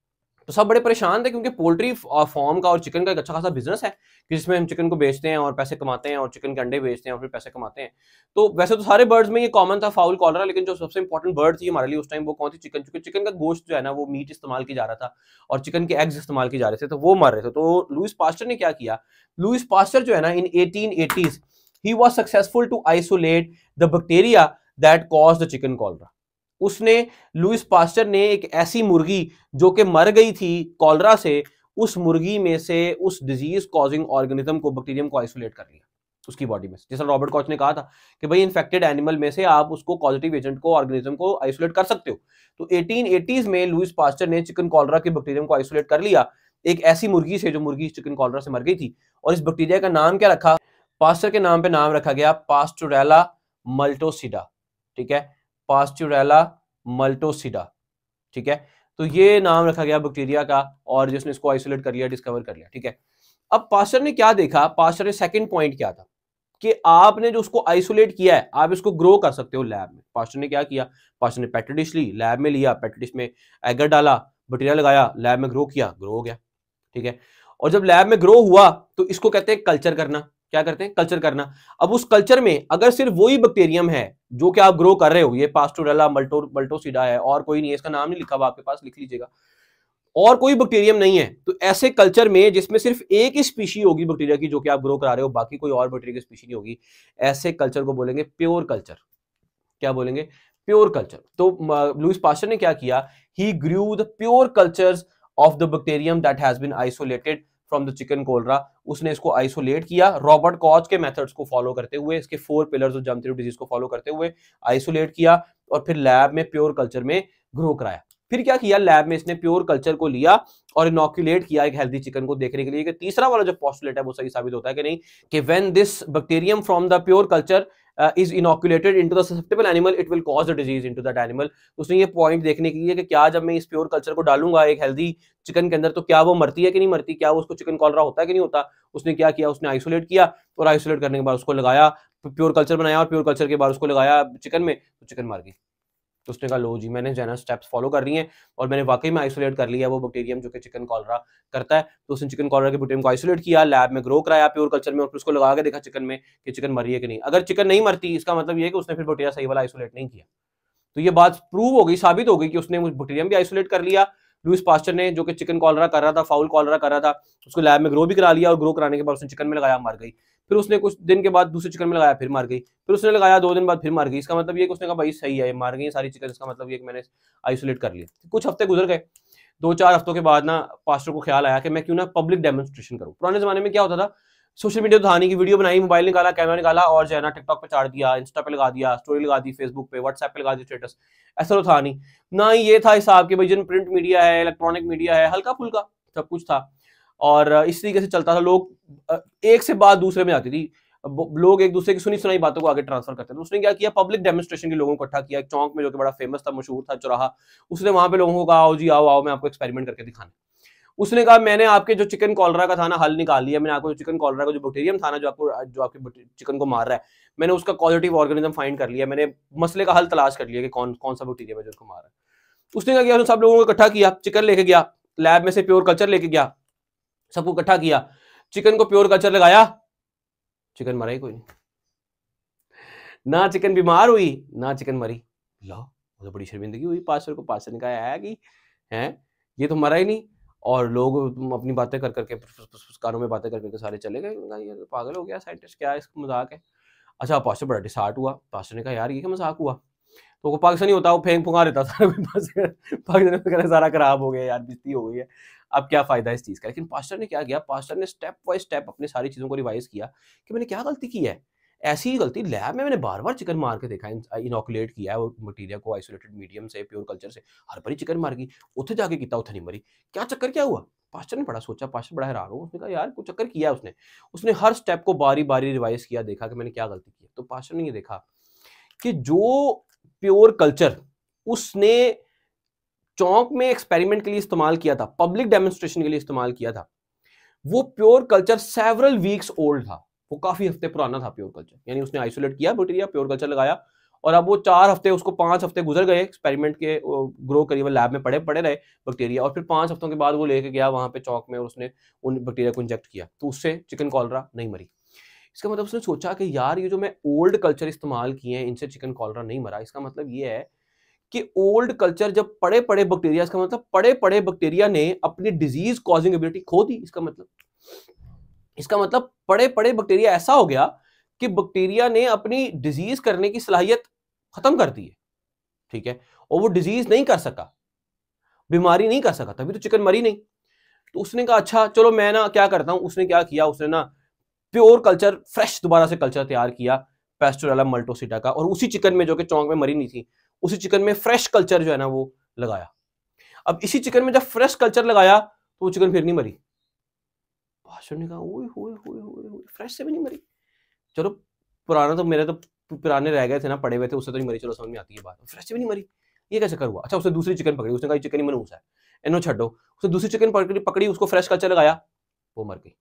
Speaker 1: तो सब बड़े परेशान थे क्योंकि पोल्ट्री फॉर्म का और चिकन का एक अच्छा खासा बिजनेस है जिसमें हम चिकन को बेचते हैं और पैसे कमाते हैं और चिकन के अंडे बेचते हैं और फिर पैसे कमाते हैं तो वैसे तो सारे बर्ड्स में ये कॉमन था फाउल कॉलरा लेकिन जो सबसे इंपॉर्टेंट बर्ड थी हमारे लिए उस टाइम वो कौन थी चिकन चूंकि चिकन का गोश्त जो है ना वो मीट इस्तेमाल किया जा रहा था और चिकन के एग्स इस्तेमाल किए जा रहे थे तो वो मर रहे थे तो लुइस पास्टर ने क्या किया लुइस पास्टर जो है ना in eighteen eighties he was successful to isolate the bacteria that cause the chicken cholera उसने लुइस पास्टर ने एक ऐसी मुर्गी जो कि मर गई थी कॉलरा से उस मुर्गी में से उस डिजीज कॉजिंग ऑर्गेनिज्म को बैक्टीरियम को आइसोलेट कर लिया उसकी बॉडी में जैसा रॉबर्ट कॉच ने कहा था कि भाई इन्फेक्टेड एनिमल में से आप उसको पॉजिटिव एजेंट को ऑर्गेनिज्म को आइसोलेट कर सकते हो तो एटीन में लुइस पास्टर ने चिकन कॉलरा के बैक्टीरियम को आइसोलेट कर लिया एक ऐसी मुर्गी से जो मुर्गी चिकन कॉलरा से मर गई थी और इस बैक्टीरिया का नाम क्या रखा पास्टर के नाम पे नाम रखा गया पास्टोरेला मल्टोसिडा ठीक है पास्चुरेला मल्टोसिडा ठीक है तो ये नाम रखा गया बैक्टीरिया का और जिसने इसको आइसोलेट कर लिया डिस्कवर कर लिया ठीक है अब पास्टर ने क्या देखा पास्टर ने सेकंड पॉइंट क्या था कि आपने जो उसको आइसोलेट किया है आप इसको ग्रो कर सकते हो लैब में पास्टर ने क्या किया पास्टर ने पेट्री ली लैब में लिया पेट्री में एगर डाला बटेरिया लगाया लैब में ग्रो किया ग्रो हो गया ठीक है और जब लैब में ग्रो हुआ तो इसको कहते हैं कल्चर करना क्या करते हैं कल्चर करना अब उस कल्चर में अगर सिर्फ वही बैक्टेरियम है जो कि आप ग्रो कर रहे हो ये पास्टोरेला मल्टो मल्टोसिडा है और कोई नहीं है इसका नाम नहीं लिखा हुआ आपके पास लिख लीजिएगा और कोई बैक्टीरियम नहीं है तो ऐसे कल्चर में जिसमें सिर्फ एक ही स्पीशी होगी बैक्टीरिया की जो कि आप ग्रो करा रहे हो बाकी कोई और बैक्टीरिया की स्पीशी नहीं होगी ऐसे कल्चर को बोलेंगे प्योर कल्चर क्या बोलेंगे प्योर कल्चर तो लुइस पास्टर ने क्या किया he grew the pure cultures of the bacterium that has been isolated from the chicken cholera उसने इसको आइसोलेट किया रॉबर्ट कॉच के मेथड्स को फॉलो करते हुए इसके four pillars of germ theory disease को फॉलो करते हुए आइसोलेट किया और फिर लैब में प्योर कल्चर में ग्रो कराया फिर क्या किया लैब में इसने प्योर कल्चर को लिया और इनोक्यूलेट किया एक हेल्दी चिकन को देखने के लिए कि तीसरा वाला जो पॉस्टुलेट है वो सही साबित होता है कि नहीं कि when this bacterium from the pure culture uh, into into animal it will cause a disease into into animal तो उसने ये पॉइंट देखने के लिए कि क्या जब मैं इस प्योर कल्चर को डालूंगा एक हेल्दी चिकन के अंदर तो क्या वो मरती है कि नहीं मरती क्या वो उसको चिकन कॉलरा होता है कि नहीं होता उसने क्या किया उसने आइसोलेट किया और आइसोलेट करने के बाद उसको लगाया प्योर कल्चर बनाया और प्योर कल्चर के बाद उसको लगाया चिकन में तो चिकन मार गई तो उसने कहा लो जी मैंने जो है ना स्टेप्स फॉलो कर रही हैं और मैंने वाकई में आइसोलेट कर लिया वो बैक्टीरियम जो कि चिकन कॉलरा करता है तो उसने चिकन कॉलरा के बैक्टीरियम को आइसोलेट किया लैब में ग्रो कराया प्योर कल्चर में और फिर उसको लगा के देखा चिकन में कि चिकन मरी है कि नहीं अगर चिकन नहीं मरती इसका मतलब ये कि उसने फिर बैक्टीरिया सही वाला आइसोलेट नहीं किया तो ये बात प्रूव हो गई साबित हो गई कि उसने बैक्टीरियम भी आइसोलेट कर लिया लुइस पास्टर ने जो कि चिकन कॉलरा कर रहा था फाउल कॉलरा कर रहा था उसको लैब में ग्रो भी करा लिया और ग्रो कराने के बाद उसने चिकन में लगाया मर गई फिर उसने कुछ दिन के बाद दूसरे चिकन में लगाया फिर मार गई फिर उसने लगाया दो दिन बाद फिर मार गई इसका मतलब ये उसने कहा भाई सही है मार गई सारी चिकन इसका मतलब ये मैंने आइसोलेट कर लिया कुछ हफ्ते गुजर गए दो चार हफ्तों के बाद ना पास्टर को ख्याल आया कि मैं क्यों ना पब्लिक डेमोस्ट्रेशन करूँ पुराने जमाने में क्या होता था सोशल मीडिया तो था नहीं कि वीडियो बनाई मोबाइल निकाला कैमरा निकाला और जो है ना टिकटॉक पर चाड़ दिया इंस्टा पे लगा दिया स्टोरी लगा दी फेसबुक पे व्हाट्सएप पे लगा दी स्टेटस ऐसा तो था नहीं ना ये था हिसाब के भाई जिन प्रिंट मीडिया है इलेक्ट्रॉनिक मीडिया है हल्का फुल्का सब कुछ था और इस तरीके से चलता था लोग एक से बात दूसरे में आती थी लोग एक दूसरे की सुनी सुनाई बातों को आगे ट्रांसफर करते थे तो उसने क्या किया पब्लिक डेमोस्ट्रेशन के लोगों को इकट्ठा किया चौंक में जो कि बड़ा फेमस था मशहूर था चौराहा उसने वहां पे लोगों को कहा आओ जी आओ आओ मैं आपको एक्सपेरिमेंट करके दिखाना उसने कहा मैंने आपके जो चिकन कॉलरा का था ना हल निकाल लिया मैंने आपको चिकन कॉलरा का जो बैक्टीरियम था ना जो आपको जो आपके चिकन को मार रहा है मैंने उसका पॉजिटिव ऑर्गेनिज्म फाइंड कर लिया मैंने मसले का हल तलाश कर लिया कि कौन कौन सा बैक्टीरियम है जो उसको मार रहा है उसने क्या किया सब लोगों को इकट्ठा किया चिकन लेके गया लैब में से प्योर कल्चर लेके गया सबको इकट्ठा किया चिकन को प्योर कल्चर लगाया चिकन मरा ही कोई नहीं ना चिकन बीमार हुई ना चिकन मरी लो मुझे तो बड़ी शर्मिंदगी हुई पास्टर को पास्टर ने कहा आया कि हैं ये तो मरा ही नहीं और लोग अपनी बातें कर करके कानों में बातें कर करके सारे चले गए ये तो पागल हो गया साइंटिस्ट क्या इसका मजाक है अच्छा पास्टर बड़ा डिसार्ट हुआ पास्टर ने कहा यार ये क्या मजाक हुआ तो वो पाकिस्तानी होता वो फेंक फुका देता सारा पाकिस्तान सारा खराब हो गया यार बिजती हो गई है अब क्या फायदा इस चीज़ का लेकिन पास्टर ने क्या किया पास्टर ने स्टेप बाई स्टेप अपनी सारी चीज़ों को रिवाइज किया कि मैंने क्या गलती की है ऐसी ही गलती लैब में मैंने बार बार चिकन मार के देखा इनोकुलेट किया है वो मटीरियल को आइसोलेटेड मीडियम से प्योर कल्चर से हर बारी चिकन मार की उथे जाके किता उथे नहीं मरी क्या चक्कर क्या हुआ पास्टर ने बड़ा सोचा पास्टर बड़ा हैरान हो उसने कहा यार कुछ चक्कर किया उसने उसने हर स्टेप को बारी बारी रिवाइज किया देखा कि मैंने क्या गलती की तो पास्टर ने ये देखा कि जो प्योर कल्चर उसने चौंक में एक्सपेरिमेंट के लिए इस्तेमाल किया था पब्लिक डेमोन्स्ट्रेशन के लिए इस्तेमाल किया था वो pure culture several weeks old था वो काफी हफ्ते पुराना था प्योर कल्चर यानी उसने आइसोलेट किया बैक्टीरिया प्योर कल्चर लगाया और अब वो चार हफ्ते उसको पांच हफ्ते गुजर गए एक्सपेरिमेंट के ग्रो करीबन लैब में पड़े पड़े रहे बैक्टीरिया और फिर पांच हफ्तों के बाद वो लेके गया वहां पे चौक में और उसने उन बैक्टीरिया को इंजेक्ट किया तो उससे चिकन कॉलरा नहीं मरी इसका मतलब उसने सोचा कि यार ये जो मैं ओल्ड कल्चर इस्तेमाल किए हैं इनसे चिकन कॉलरा नहीं मरा इसका मतलब ये है कि ओल्ड कल्चर जब पड़े पड़े बैक्टीरिया इसका मतलब पड़े पड़े बैक्टीरिया ने अपनी डिजीज कॉजिंग एबिलिटी खो दी इसका मतलब इसका मतलब पड़े पड़े बैक्टीरिया ऐसा हो गया कि बैक्टीरिया ने अपनी डिजीज करने की सलाहियत खत्म कर दी है ठीक है और वो डिजीज नहीं कर सका बीमारी नहीं कर सका तभी तो चिकन मरी नहीं तो उसने कहा अच्छा चलो मैं ना क्या करता हूँ उसने क्या किया उसने ना प्योर कल्चर फ्रेश दोबारा से कल्चर तैयार किया पेस्टोरेला मल्टोसिटा का और उसी चिकन में जो कि चौंक में मरी नहीं थी उसी चिकन में फ्रेश कल्चर जो है ना वो लगाया अब इसी चिकन में जब फ्रेश कल्चर लगाया तो वो चिकन फिर नहीं मरी भाषण ने कहा ओए होए होए होए फ्रेश से भी नहीं मरी चलो पुराना तो मेरे तो पुराने रह गए थे ना पड़े हुए थे उससे तो नहीं मरी चलो समझ में आती है बात फ्रेश से भी नहीं मरी ये कैसे चक्कर हुआ अच्छा उसने दूसरी चिकन पकड़ी उसने कहा चिकन ही मनूस है इनो छो उसने दूसरी चिकन पकड़ी पकड़ी उसको फ्रेश कल्चर लगाया वो मर गई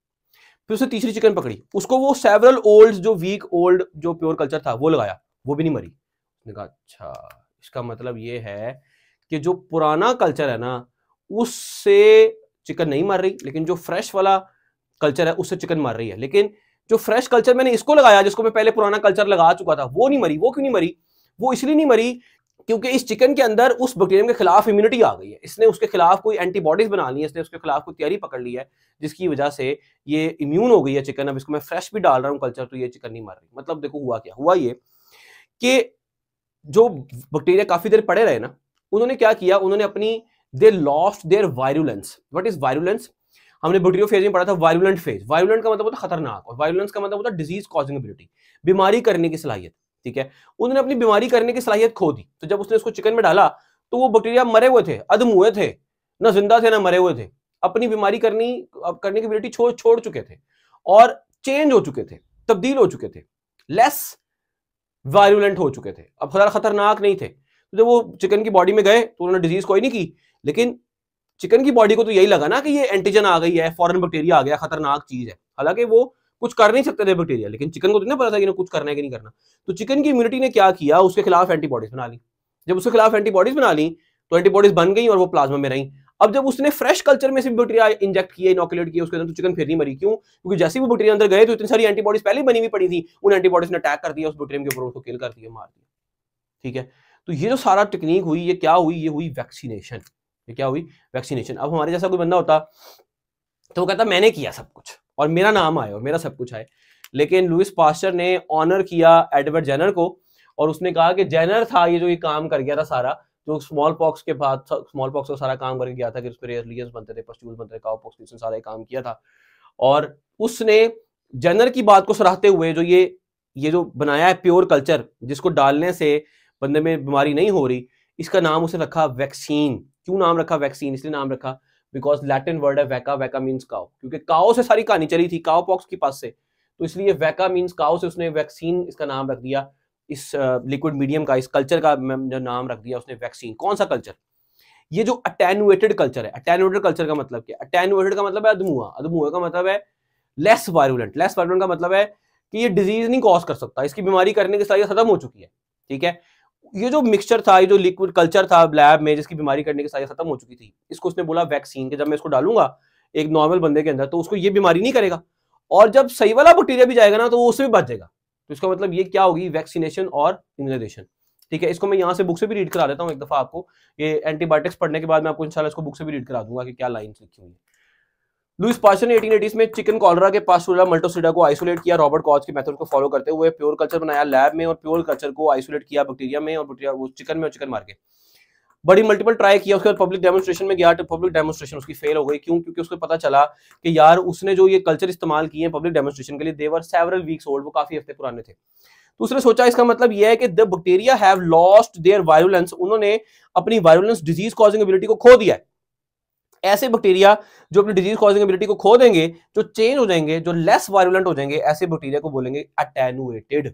Speaker 1: फिर उसने तीसरी चिकन पकड़ी उसको वो सेवरल ओल्ड जो वीक ओल्ड जो प्योर कल्चर था वो लगाया वो भी नहीं मरी उसने कहा अच्छा इसका मतलब ये है कि जो पुराना कल्चर है ना उससे चिकन नहीं मार रही लेकिन जो फ्रेश वाला कल्चर है उससे चिकन मार रही है लेकिन जो फ्रेश कल्चर मैंने इसको लगाया जिसको मैं पहले पुराना कल्चर लगा चुका था वो नहीं मरी वो क्यों नहीं मरी वो इसलिए नहीं मरी क्योंकि इस चिकन के अंदर उस बैक्टीरियम के खिलाफ इम्यूनिटी आ गई है इसने उसके खिलाफ कोई एंटीबॉडीज बना ली है इसने उसके खिलाफ कोई तैयारी पकड़ ली है जिसकी वजह से ये इम्यून हो गई है चिकन अब इसको मैं फ्रेश भी डाल रहा हूँ कल्चर तो ये चिकन नहीं मर रही मतलब देखो हुआ क्या हुआ ये कि जो बैक्टीरिया काफी देर पड़े रहे ना उन्होंने क्या किया उन्होंने अपनी they lost their virulence what is virulence हमने बैक्टीरियो फेज में पढ़ा था वायरुलेंट फेज वायरुलेंट का मतलब होता है खतरनाक और वायरुलेंस का मतलब होता है डिजीज कॉजिंग एबिलिटी बीमारी करने की सलाहियत ठीक है उन्होंने अपनी बीमारी करने की सलाहियत खो दी तो जब उसने उसको चिकन में डाला तो वो बैक्टीरिया मरे हुए थे अदम हुए थे ना जिंदा थे ना मरे हुए थे अपनी बीमारी करनी करने की एबिलिटी छोड़ छोड़ चुके थे और चेंज हो चुके थे तब्दील हो चुके थे लेस वायरुलेंट हो चुके थे अब ज़्यादा खतरनाक नहीं थे तो जब वो चिकन की बॉडी में गए तो उन्होंने डिजीज़ कोई नहीं की लेकिन चिकन की बॉडी को तो यही लगा ना कि ये एंटीजन आ गई है फॉरन बैक्टीरिया आ गया खतरनाक चीज़ है हालांकि वो कुछ कर नहीं सकते थे बैक्टीरिया लेकिन चिकन को तो नहीं पता था कि कुछ करना है कि नहीं करना तो चिकन की इम्यूनिटी ने क्या किया उसके खिलाफ एंटीबॉडीज बना ली जब उसके खिलाफ एंटीबॉडीज बना ली तो एंटीबॉडीज बन गई और वो प्लाज्मा में रही अब जब उसने फ्रेश कल्चर में से बैक्टीरिया इंजेक्ट किया इनोकुलेट किया उसके अंदर तो चिकन फिर नहीं मरी क्यों क्योंकि जैसे वो बैक्टीरिया अंदर गए तो इतनी सारी एंटीबॉडीज पहले बनी हुई पड़ी थी उन एंटीबॉडीज ने अटैक कर दिया उस बैक्टीरियम के ऊपर उसको किल कर दिया मार दिया ठीक है तो ये जो सारा टेक्निक हुई ये क्या हुई ये हुई वैक्सीनेशन ये क्या हुई वैक्सीनेशन अब हमारे जैसा कोई बंदा होता तो वो कहता मैंने किया सब कुछ और मेरा नाम आया और मेरा सब कुछ आए लेकिन लुइस पास्टर ने ऑनर किया एडवर्ड जेनर को और उसने कहा कि जेनर था ये जो ये काम कर गया था सारा जो स्मॉल पॉक्स के बाद स्मॉल पॉक्स का सारा काम करके गया था कि उसमें रेयरलियंस बनते थे पस्ट्यूल्स बनते थे काओपॉक्स उसने सारा काम किया था और उसने जनर की बात को सराहते हुए जो ये ये जो बनाया है प्योर कल्चर जिसको डालने से बंदे में बीमारी नहीं हो रही इसका नाम उसने रखा वैक्सीन क्यों नाम रखा वैक्सीन इसलिए नाम रखा बिकॉज लैटिन वर्ड है वैका वैका मीन्स काओ क्योंकि काओ से सारी कहानी चली थी काओ पॉक्स के पास से तो इसलिए वैका मीन्स काओ से उसने वैक्सीन इसका नाम रख दिया इस लिक्विड मीडियम का इस कल्चर का जो नाम रख दिया उसने वैक्सीन कौन सा कल्चर ये जो अटैनुएटेड कल्चर है अटैनुएटेड कल्चर का मतलब क्या अटैनुएटेड का मतलब है अधमुआ अधमुआ का मतलब है लेस वायरुलेंट लेस वायरुलेंट का मतलब है कि ये डिजीज नहीं कॉज कर सकता इसकी बीमारी करने की सारी खत्म हो चुकी है ठीक है ये जो मिक्सचर था ये जो लिक्विड कल्चर था लैब में जिसकी बीमारी करने की सारी खत्म हो चुकी थी इसको उसने बोला वैक्सीन के जब मैं इसको डालूंगा एक नॉर्मल बंदे के अंदर तो उसको ये बीमारी नहीं करेगा और जब सही वाला बैक्टीरिया भी जाएगा ना तो वो उससे भी बच जाएगा तो इसका मतलब ये क्या होगी वैक्सीनेशन और इम्यूनाइजेशन ठीक है इसको मैं यहाँ से बुक से भी रीड करा देता हूँ एक दफ़ा आपको ये एंटीबायोटिक्स पढ़ने के बाद मैं आपको इंशाल्लाह इसको बुक से भी रीड करा दूंगा कि क्या लाइन लिखी हुई है लुइस पास्चर ने 1880 में चिकन कॉलरा के पास मल्टोसिडा को आइसोलेट किया रॉबर्ट कॉज के मेथड को फॉलो करते हुए प्योर कल्चर बनाया लैब में और प्योर कल्चर को आइसोलेट किया बैक्टीरिया में और बैक्टीरिया वो चिकन में और चिकन मार के बड़ी मल्टीपल ट्राई किया उसके बाद पब्लिक डेमोस्ट्रेशन में गया तो पब्लिक डेमोस्ट्रेशन उसकी फेल हो गई क्यों क्योंकि उसको पता चला कि यार उसने जो ये कल्चर इस्तेमाल किए पब्लिक डेमोस्ट्रेशन के लिए देवर सेवरल वीक्स ओल्ड वो काफी हफ्ते पुराने थे तो उसने सोचा इसका मतलब यह है कि the bacteria have lost their virulence उन्होंने अपनी वायरुलेंस डिजीज कॉजिंग एबिलिटी को खो दिया ऐसे बैक्टीरिया जो अपनी डिजीज कॉजिंग एबिलिटी को खो देंगे जो चेंज हो जाएंगे जो लेस वायरुलेंट हो जाएंगे ऐसे बैक्टीरिया को बोलेंगे अटैनुएटेड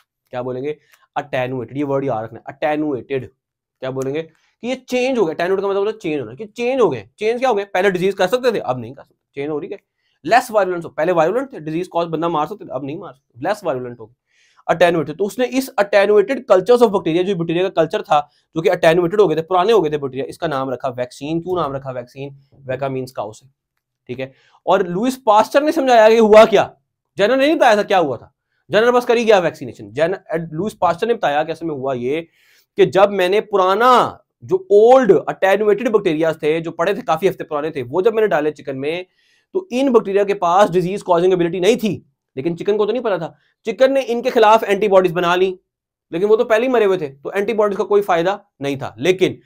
Speaker 1: क्या बोलेंगे अटैनुएटेड ये वर्ड याद रखना अटैनुएटेड क्या बोलेंगे कि ये चेंज हो गया टेनोड का मतलब चेंज होना कि चेंज हो गए चेंज क्या हो गए पहले डिजीज कर सकते थे अब नहीं कर सकते चेंज हो रही है लेस वायलेंट हो पहले वायलेंट थे डिजीज कॉज बंदा मार सकते अब नहीं मार सकते लेस वायलेंट हो गए अटेनुएटेड तो उसने इस अटेनुएटेड कल्चर ऑफ बैक्टीरिया जो बैक्टीरिया का कल्चर था जो कि अटेनुएटेड हो गए थे पुराने हो गए थे बैक्टीरिया इसका नाम रखा वैक्सीन क्यों नाम रखा वैक्सीन वैका मीन काउ से ठीक है और लुइस पास्टर ने समझाया कि हुआ क्या जनरल ने नहीं बताया था क्या हुआ था जनरल बस करी गया वैक्सीनेशन जनरल लुइस पास्टर ने बताया कि असल में हुआ ये कि जब मैंने पुराना जो ओल्ड अटैनुएटेड बैक्टीरिया थे जो पड़े थे काफी हफ्ते पुराने थे वो जब मैंने डाले चिकन में तो इन बैक्टीरिया के पास डिजीज कॉजिंग एबिलिटी नहीं थी लेकिन चिकन को तो नहीं पता था चिकन ने इनके खिलाफ एंटीबॉडीज बना ली लेकिन वो तो पहले ही मरे हुए थे तो एंटीबॉडीज का कोई फायदा नहीं था लेकिन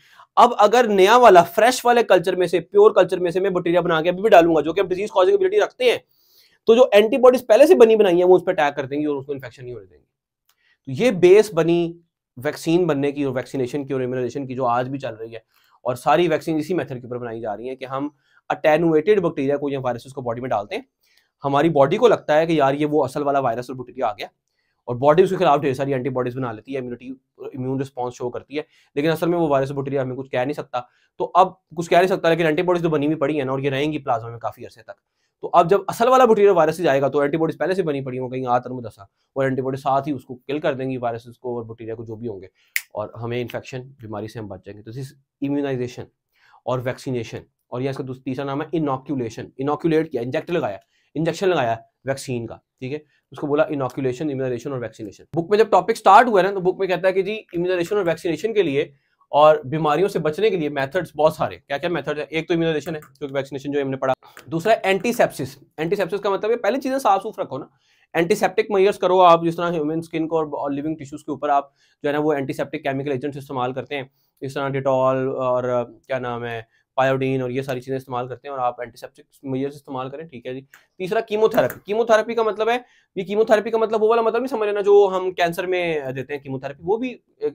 Speaker 1: अब अगर नया वाला फ्रेश वाले कल्चर में से प्योर कल्चर में से मैं बैक्टीरिया बना के अभी भी डालूंगा जो कि अब डिजीज कॉजिंग एबिलिटी रखते हैं तो जो एंटीबॉडीज पहले से बनी बनाई है वो उस पर अटैक कर देंगी और उसको इन्फेक्शन नहीं होने देंगे तो ये बेस बनी वैक्सीन बनने की और वैक्सीनेशन की और इम्यूनाइजेशन की जो आज भी चल रही है और सारी वैक्सीन इसी मेथड के ऊपर बनाई जा रही है कि हम अटैनुएटेड बैक्टीरिया को या वायरसेस को बॉडी में डालते हैं हमारी बॉडी को लगता है कि यार ये वो असल वाला वायरस और बैक्टीरिया आ गया और बॉडी उसके खिलाफ ढेर सारी एंटीबॉडीज बना लेती है इम्यूनिटी इम्यून रिस्पॉन्स शो करती है लेकिन असल में वो वायरस बैक्टीरिया हमें कुछ कह नहीं सकता तो अब कुछ कह नहीं सकता लेकिन एंटीबॉडीज तो बनी हुई पड़ी है ना और ये रहेंगी प्लाज्मा में काफ़ी अरसे तक तो अब जब असल वाला बुटीरियर वायरस ही जाएगा तो एंटीबॉडीज पहले से बनी पड़ी होंगी कहीं आतर मुदसा और एंटीबॉडी साथ ही उसको किल कर देंगी वायरसेस को और बुटीरिया को जो भी होंगे और हमें इन्फेक्शन बीमारी से हम बच जाएंगे तो दिस इम्यूनाइजेशन और वैक्सीनेशन और यह इसका तीसरा नाम है इनोक्यूलेशन इनोक्यूलेट किया इंजेक्ट लगाया इंजेक्शन लगाया वैक्सीन का ठीक है उसको बोला इनोक्यूलेशन इम्यूनाइजेशन और वैक्सीनेशन बुक में जब टॉपिक स्टार्ट हुआ है ना तो बुक में कहता है कि जी इम्यूनाइजेशन और वैक्सीनेशन के लिए और बीमारियों से बचने के लिए मेथड्स बहुत सारे क्या क्या मेथड है एक तो इम्यूनाइजेशन है क्योंकि वैक्सीनेशन जो हमने पढ़ा दूसरा एंटीसेप्सिस एंटीसेप्सिस का मतलब है पहले चीज़ें साफ सुथ रखो ना एंटीसेप्टिक मयर्स करो आप जिस तरह ह्यूमन स्किन को और लिविंग टिश्यूज के ऊपर आप जो है ना वो एंटीसेप्टिक केमिकल एजेंट्स इस्तेमाल करते हैं इस तरह डिटॉल और क्या नाम है पायोडीन और ये सारी चीज़ें इस्तेमाल करते हैं और आप एंटीसेप्टिक मेजर्स इस्तेमाल करें ठीक है जी तीसरा कीमोथेरेपी कीमोथेरेपी का मतलब है ये कीमोथेरेपी का मतलब वो वाला मतलब नहीं समझ लेना जो हम कैंसर में देते हैं कीमोथेरेपी वो भी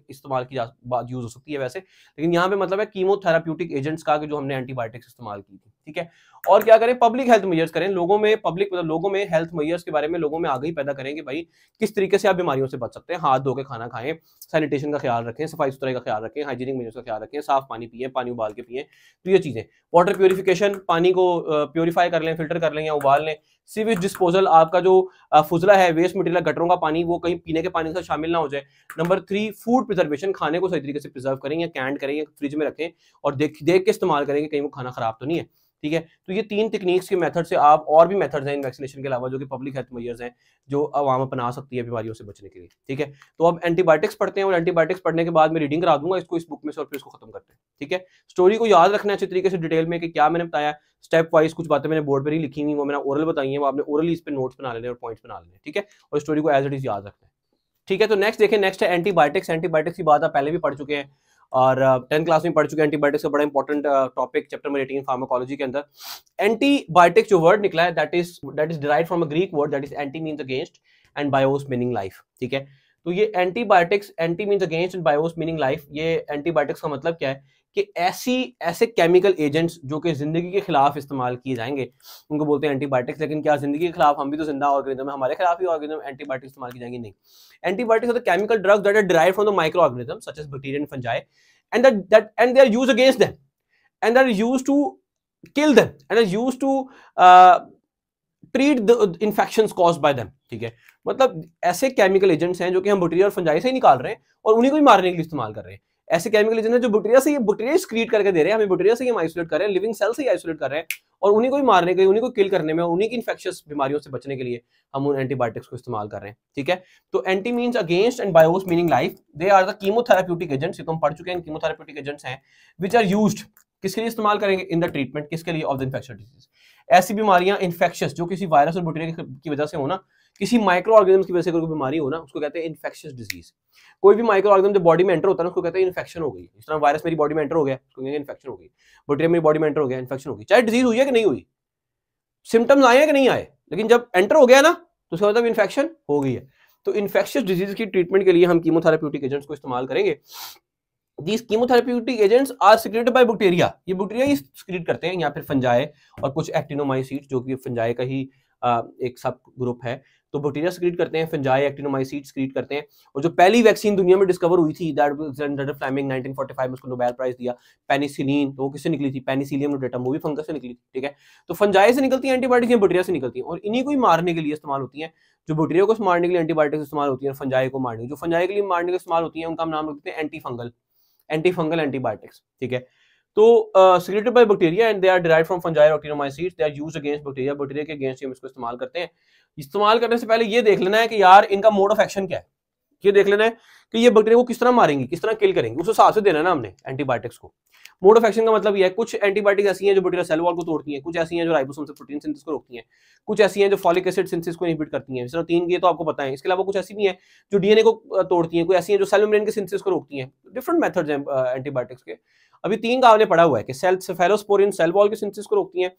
Speaker 1: इस्तेमाल की जा यूज़ हो सकती है वैसे लेकिन यहाँ पे मतलब है कीमोथेराप्यूटिक एजेंट्स का जो हमने एंटीबायोटिक्स इस्तेमाल की थी ठीक है और क्या करें पब्लिक हेल्थ मेजर्स करें लोगों में पब्लिक मतलब लोगों में हेल्थ मेजर्स के बारे में लोगों में आगे पैदा करें कि भाई किस तरीके से आप बीमारियों से बच सकते हैं हाथ धो के खाना खाएं सैनिटेशन का ख्याल रखें सफाई सुथराई का ख्याल रखें हाइजीनिक मेजर्स का ख्याल रखें साफ पानी पिए पानी उबाल के पिए तो ये चीज़ें वाटर प्योरीफिकेशन पानी को प्योरीफाई कर लें फिल्टर कर लें या उबाल लें सीवेज डिस्पोजल आपका जो फुजला है वेस्ट मटेरियल गटरों का पानी वो कहीं पीने के पानी के साथ शामिल ना हो जाए नंबर थ्री फूड प्रिजर्वेशन खाने को सही तरीके से प्रिजर्व करें या कैंड करें या फ्रिज में रखें और देख देख के इस्तेमाल करेंगे कहीं वो खाना खराब तो नहीं है ठीक है तो ये तीन टेक्निक्स के मेथड से आप और भी मेथड्स हैं इन वैक्सीनेशन के अलावा जो कि पब्लिक हेल्थ मेजर्स हैं जो आवाम अपना सकती है बीमारियों से बचने के लिए ठीक है तो अब एंटीबायोटिक्स पढ़ते हैं और एंटीबायोटिक्स पढ़ने के बाद मैं रीडिंग करा दूंगा इसको इस बुक में से और फिर इसको खत्म करते हैं ठीक है स्टोरी को याद रखना अच्छे तरीके से डिटेल में कि क्या मैंने बताया स्टेप वाइज कुछ बातें मैंने बोर्ड पर ही लिखी हुई वो मैंने ओरल बताई है वो आपने ओरली इस पर नोट्स बना लेने और पॉइंट्स बना लेने ठीक है और स्टोरी को एज इट इज याद रखना है ठीक है तो नेक्स्ट देखें नेक्स्ट है एंटीबायोटिक्स एंटीबायोटिक्स की बात आप पहले भी पढ़ चुके हैं और टेंथ क्लास में पढ़ चुके एंटीबायोटिक्स का बड़ा इंपॉर्टेंट टॉपिक चैप्टर में एटीन फार्माकोलॉजी के अंदर एंटीबायोटिक जो वर्ड निकला है that is that is derive from a Greek word that is anti mean against and bios meaning life ठीक है तो ये antibiotics anti mean against and bios meaning life ये एंटीबायोटिक्स का मतलब क्या है कि ऐसी ऐसे केमिकल एजेंट्स जो कि ज़िंदगी के खिलाफ इस्तेमाल किए जाएंगे उनको बोलते हैं एंटीबायोटिक्स लेकिन क्या ज़िंदगी के खिलाफ हम भी तो जिंदा ऑर्गेनिज्म है हमारे खिलाफ ही ऑर्गेनिज्म एंटीबायोटिक्स इस्तेमाल की जाएंगी नहीं antibiotics are chemical drugs that are drive from the micro organism such as bacteria and fungi and that and they are use against them and they are use to kill them and are use to treat the infection cause by them ठीक है मतलब ऐसे chemical agents हैं जो कि हम bacteria और fungi से ही निकाल रहे हैं और उन्हीं को ही मारने के लिए इस्तेमाल कर रहे हैं ऐसे केमिकल एजेंट जो बुटेरिया से ये बुटेरिया स्क्रीट करके दे रहे हैं हमें बुटेरिया से ही हम आइसोलेट कर रहे हैं लिविंग सेल से ही आइसोलेट कर रहे हैं और उन्हीं को ही मारने के लिए उन्हीं को किल करने में उन्हीं की इन्फेक्शियस बीमारियों से बचने के लिए हम उन एंटीबायोटिक्स को इस्तेमाल कर रहे हैं ठीक है तो anti mean against and bios meaning life they are the chemotherapeutic agents हम पढ़ चुके हैं कीमोथेरापेटिक एजेंट्स हैं विच आर यूज किसके लिए इस्तेमाल करेंगे इन द ट्रीटमेंट किसके लिए ऑफ द इन्फेक्शन डिजीज ऐसी बीमारियां इन्फेक्शियस जो किसी वायरस और बुटेरिया की वजह से होना किसी माइक्रो ऑर्गेनिज्म की वजह से कोई बीमारी हो ना उसको कहते हैं इन्फेक्शियस डिजीज कोई भी माइक्रो ऑर्गेनिज्म जो बॉडी में एंटर होता है ना उसको कहते हैं इन्फेक्शन हो गई जिस तरह वायरस मेरी बॉडी में एंटर हो गया उसको कहेंगे इन्फेक्शन हो गई बैक्टीरिया मेरी बॉडी में एंटर हो गया इन्फेक्शन हो गई चाहे डिजीज हुई है कि नहीं हुई सिम्टम्स आए हैं कि नहीं आए लेकिन जब एंटर हो गया ना तो उसका मतलब इन्फेक्शन हो गई है तो इन्फेक्शियस डिजीज की ट्रीटमेंट के लिए हम कीमोथेराप्यूटिक एजेंट्स को इस्तेमाल करेंगे these chemotherapeutic agents are secreted by bacteria ये बैक्टीरिया ही सिक्रेट करते हैं या फिर फंजाए और कुछ एक्टिनोमाइसिट जो कि फंजाए का ही एक सब ग्रुप है तो बैक्टीरिया स्क्रीट करते हैं फंजाई एक्टिनोमाइसीट स्क्रीट करते हैं और जो पहली वैक्सीन दुनिया में डिस्कवर हुई थी दैट जेनेटर 1945 में उसको नोबेल प्राइज दिया पेनिसिलिन तो वो किससे निकली थी पेनिसिलियम रोटेटम वो भी फंगस से निकली थी ठीक है तो फंजाई से निकलती है एंटीबायोटिक्स या बैक्टीरिया से निकलती है और इन्हीं को ही मारने के लिए इस्तेमाल होती है जो बैक्टीरिया को मारने के लिए एंटीबायोटिक्स इस्तेमाल होती है फंजाई को मारने जो फंजाई के लिए मारने के इस्तेमाल होती है उनका नाम रखते हैं anti fungal anti fungal antibiotics ठीक है तो secreted by bacteria and they are derive from fungi bacteriomycetes they are use against bacteria bacteria के अगेंस्ट हम इसको इस्तेमाल करते हैं इस्तेमाल करने से पहले ये देख लेना है कि यार इनका मोड ऑफ एक्शन क्या है ये देख लेना है कि ये बैक्टीरिया को किस तरह मारेंगे किस तरह किल करेंगे उस हिसाब से देना ना हमने एंटीबायोटिक्स को मोड ऑफ एक्शन का मतलब यह है कुछ एंटीबायोटिक ऐसी हैं जो बैक्टीरिया सेल वॉल को तोड़ती हैं कुछ ऐसी हैं जो राइबोसोम से प्रोटीन सिंथेसिस को रोकती हैं कुछ ऐसी हैं जो फॉलिक एसिड सिंथेसिस को इनहिबिट करती हैं इस तीन ये तो आपको पता है इसके अलावा कुछ ऐसी भी हैं जो डीएनए को तोड़ती हैं कोई ऐसी हैं जो सेल मेम्ब्रेन के सिंथेसिस को रोकती हैं डिफरेंट मेथड्स हैं एंटीबायोटिक्स के अभी तीन का आपने पढ़ा हुआ है कि सेल फेलोस्पोरिन सेल वॉल के सिंथेसिस को रोकती हैं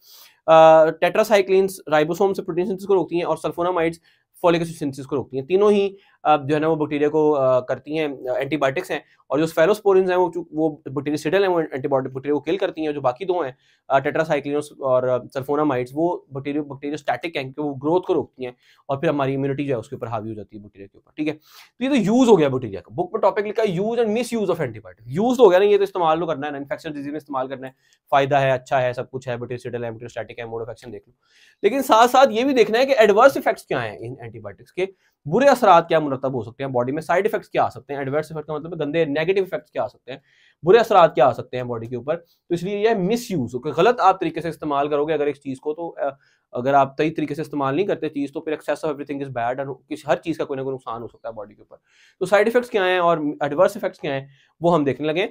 Speaker 1: टेट्रासाइक्लिन राइबोसोम से प्रोटीन सिंथेसिस को रोकती हैं और सल्फोनामाइड्स फॉलिक एसिड सिंथेसिस को रोकती हैं तीनों ही जो है ना वो बैक्टीरिया को करती हैं एंटीबायोटिक्स हैं और जो फेलोस्पोरिन हैं वो वो बैक्टीरियासिडल हैं वो एंटीबायोटिक बैक्टीरिया को किल करती हैं जो बाकी दो हैं टेट्रासाइक्लिनोस और सल्फोनामाइड्स वो बैक्टीरिया बैक्टीरिया स्टैटिक हैं वो ग्रोथ को रोकती हैं और फिर हमारी इम्यूनिटी जो है उसके ऊपर हावी हो जाती है बैक्टीरिया के ऊपर ठीक है तो ये तो यूज़ हो गया बैक्टीरिया का बुक में टॉपिक लिखा use and misuse of antibiotic use हो गया ना ये तो इस्तेमाल तो करना है इन्फेक्शन डिजीज में इस्तेमाल करना है फायदा है अच्छा है सब कुछ है बैक्टीरियासिडल है स्टैटिक है मोड ऑफ एक्शन देख लो लेकिन साथ साथ ये भी देखना है कि एडवर्स इफेक्ट्स क्या है इन एंटीबायोटिक्स के बुरे असरा क्या मुरतब हो सकते हैं बॉडी में साइड इफेक्ट्स क्या आ सकते हैं एडवर्स इफेक्ट का मतलब गंदे नेगेटिव इफेक्ट्स क्या आ सकते हैं बुरे असर क्या आ सकते हैं बॉडी के ऊपर तो इसलिए यह मिस यूज गलत आप तरीके से इस्तेमाल करोगे अगर इस चीज़ को तो अगर आप सही तरीके से इस्तेमाल नहीं करते चीज़ तो फिर excess of everything is bad और किसी हर चीज़ का कोई ना कोई नुकसान हो सकता है बॉडी के ऊपर तो साइड इफेक्ट्स क्या हैं और एडवर्स इफेक्ट्स क्या हैं वो हम देखने लगे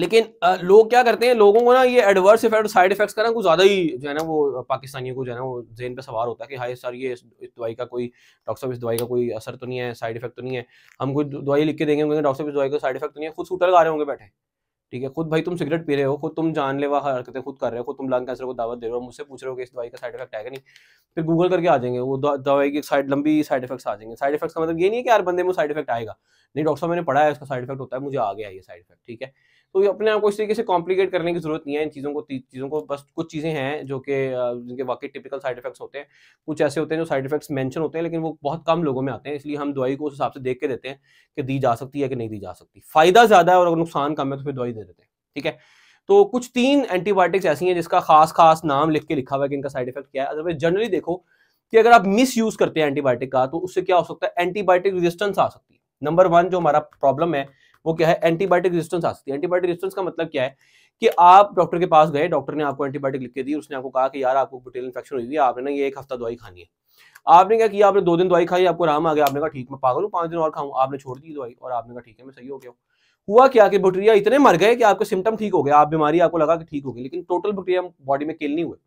Speaker 1: लेकिन लोग क्या करते हैं लोगों को ना ये एडवर्स इफेक्ट साइड इफेक्ट्स का ना कुछ ज़्यादा ही जो है ना वो पाकिस्तानियों को जो है ना वो जेन पे सवार होता है कि हाई सर ये इस दवाई का कोई डॉक्टर साहब इस दवाई का कोई असर तो नहीं है साइड इफेक्ट तो नहीं है हम कोई दवाई लिख के देंगे डॉक्टर साहब इस दवाई का साइड इफेक्ट तो नहीं है खुद सूटर लगा रहे होंगे बैठे ठीक है खुद भाई तुम सिगरेट पी रहे हो खुद तुम जानलेवा हरकतें खुद कर रहे हो खुद तुम लंग कैंसर को दावत दे रहे हो मुझसे पूछ रहे हो कि इस दवाई का साइड इफेक्ट है कि नहीं फिर गूगल करके आ जाएंगे वो दवाई की साइड लंबी साइड इफेक्ट्स आ जाएंगे साइड इफेक्ट्स का मतलब ये नहीं है कि यार बंदे में साइड इफेक्ट आएगा नहीं डॉक्टर साहब मैंने पढ़ा है इसका साइड इफेक्ट होता है मुझे आ गया ये साइड इफेक्ट ठीक है तो अपने आप को इस तरीके से कॉम्प्लिकेट करने की जरूरत नहीं है इन चीज़ों को चीज़ों को बस कुछ चीज़ें हैं जो कि जिनके वाकई टिपिकल साइड इफेक्ट्स होते हैं कुछ ऐसे होते हैं जो साइड इफेक्ट्स मेंशन होते हैं लेकिन वो बहुत कम लोगों में आते हैं इसलिए हम दवाई को उस हिसाब से देख के देते हैं कि दी जा सकती है कि नहीं दी जा सकती फ़ायदा ज़्यादा है और अगर नुकसान कम है तो फिर दवाई दे देते हैं ठीक है तो कुछ तीन एंटीबायोटिक्स ऐसी हैं जिसका खास खास नाम लिख के लिखा हुआ है कि इनका साइड इफेक्ट क्या है अदरवाइज जनरली देखो कि अगर आप मिस यूज़ करते हैं एंटीबायोटिक का तो उससे क्या हो सकता है एंटीबायोटिक रेजिस्टेंस आ सकती है नंबर वन जो हमारा प्रॉब्लम है वो क्या है एंटीबायोटिक रेजिस्टेंस आ सकती है एंटीबायोटिक रेजिस्टेंस का मतलब क्या है कि आप डॉक्टर के पास गए डॉक्टर ने आपको एंटीबायोटिक लिख के दी उसने आपको कहा कि यार आपको बुटेल इन्फेक्शन हुई है आपने ना ये एक हफ्ता दवाई खानी है आपने क्या किया आपने दो दिन दवाई खाई आपको आराम आ गया आपने कहा ठीक मैं पागल हूँ पांच दिन और खाऊं आपने छोड़ दी दवाई और आपने कहा ठीक है मैं सही हो गया हुआ क्या कि बैक्टीरिया इतने मर गए कि आपके सिम्टम ठीक हो गए आप बीमारी आपको लगा कि ठीक हो गई लेकिन टोटल बैक्टीरिया बॉडी में किल नहीं हुए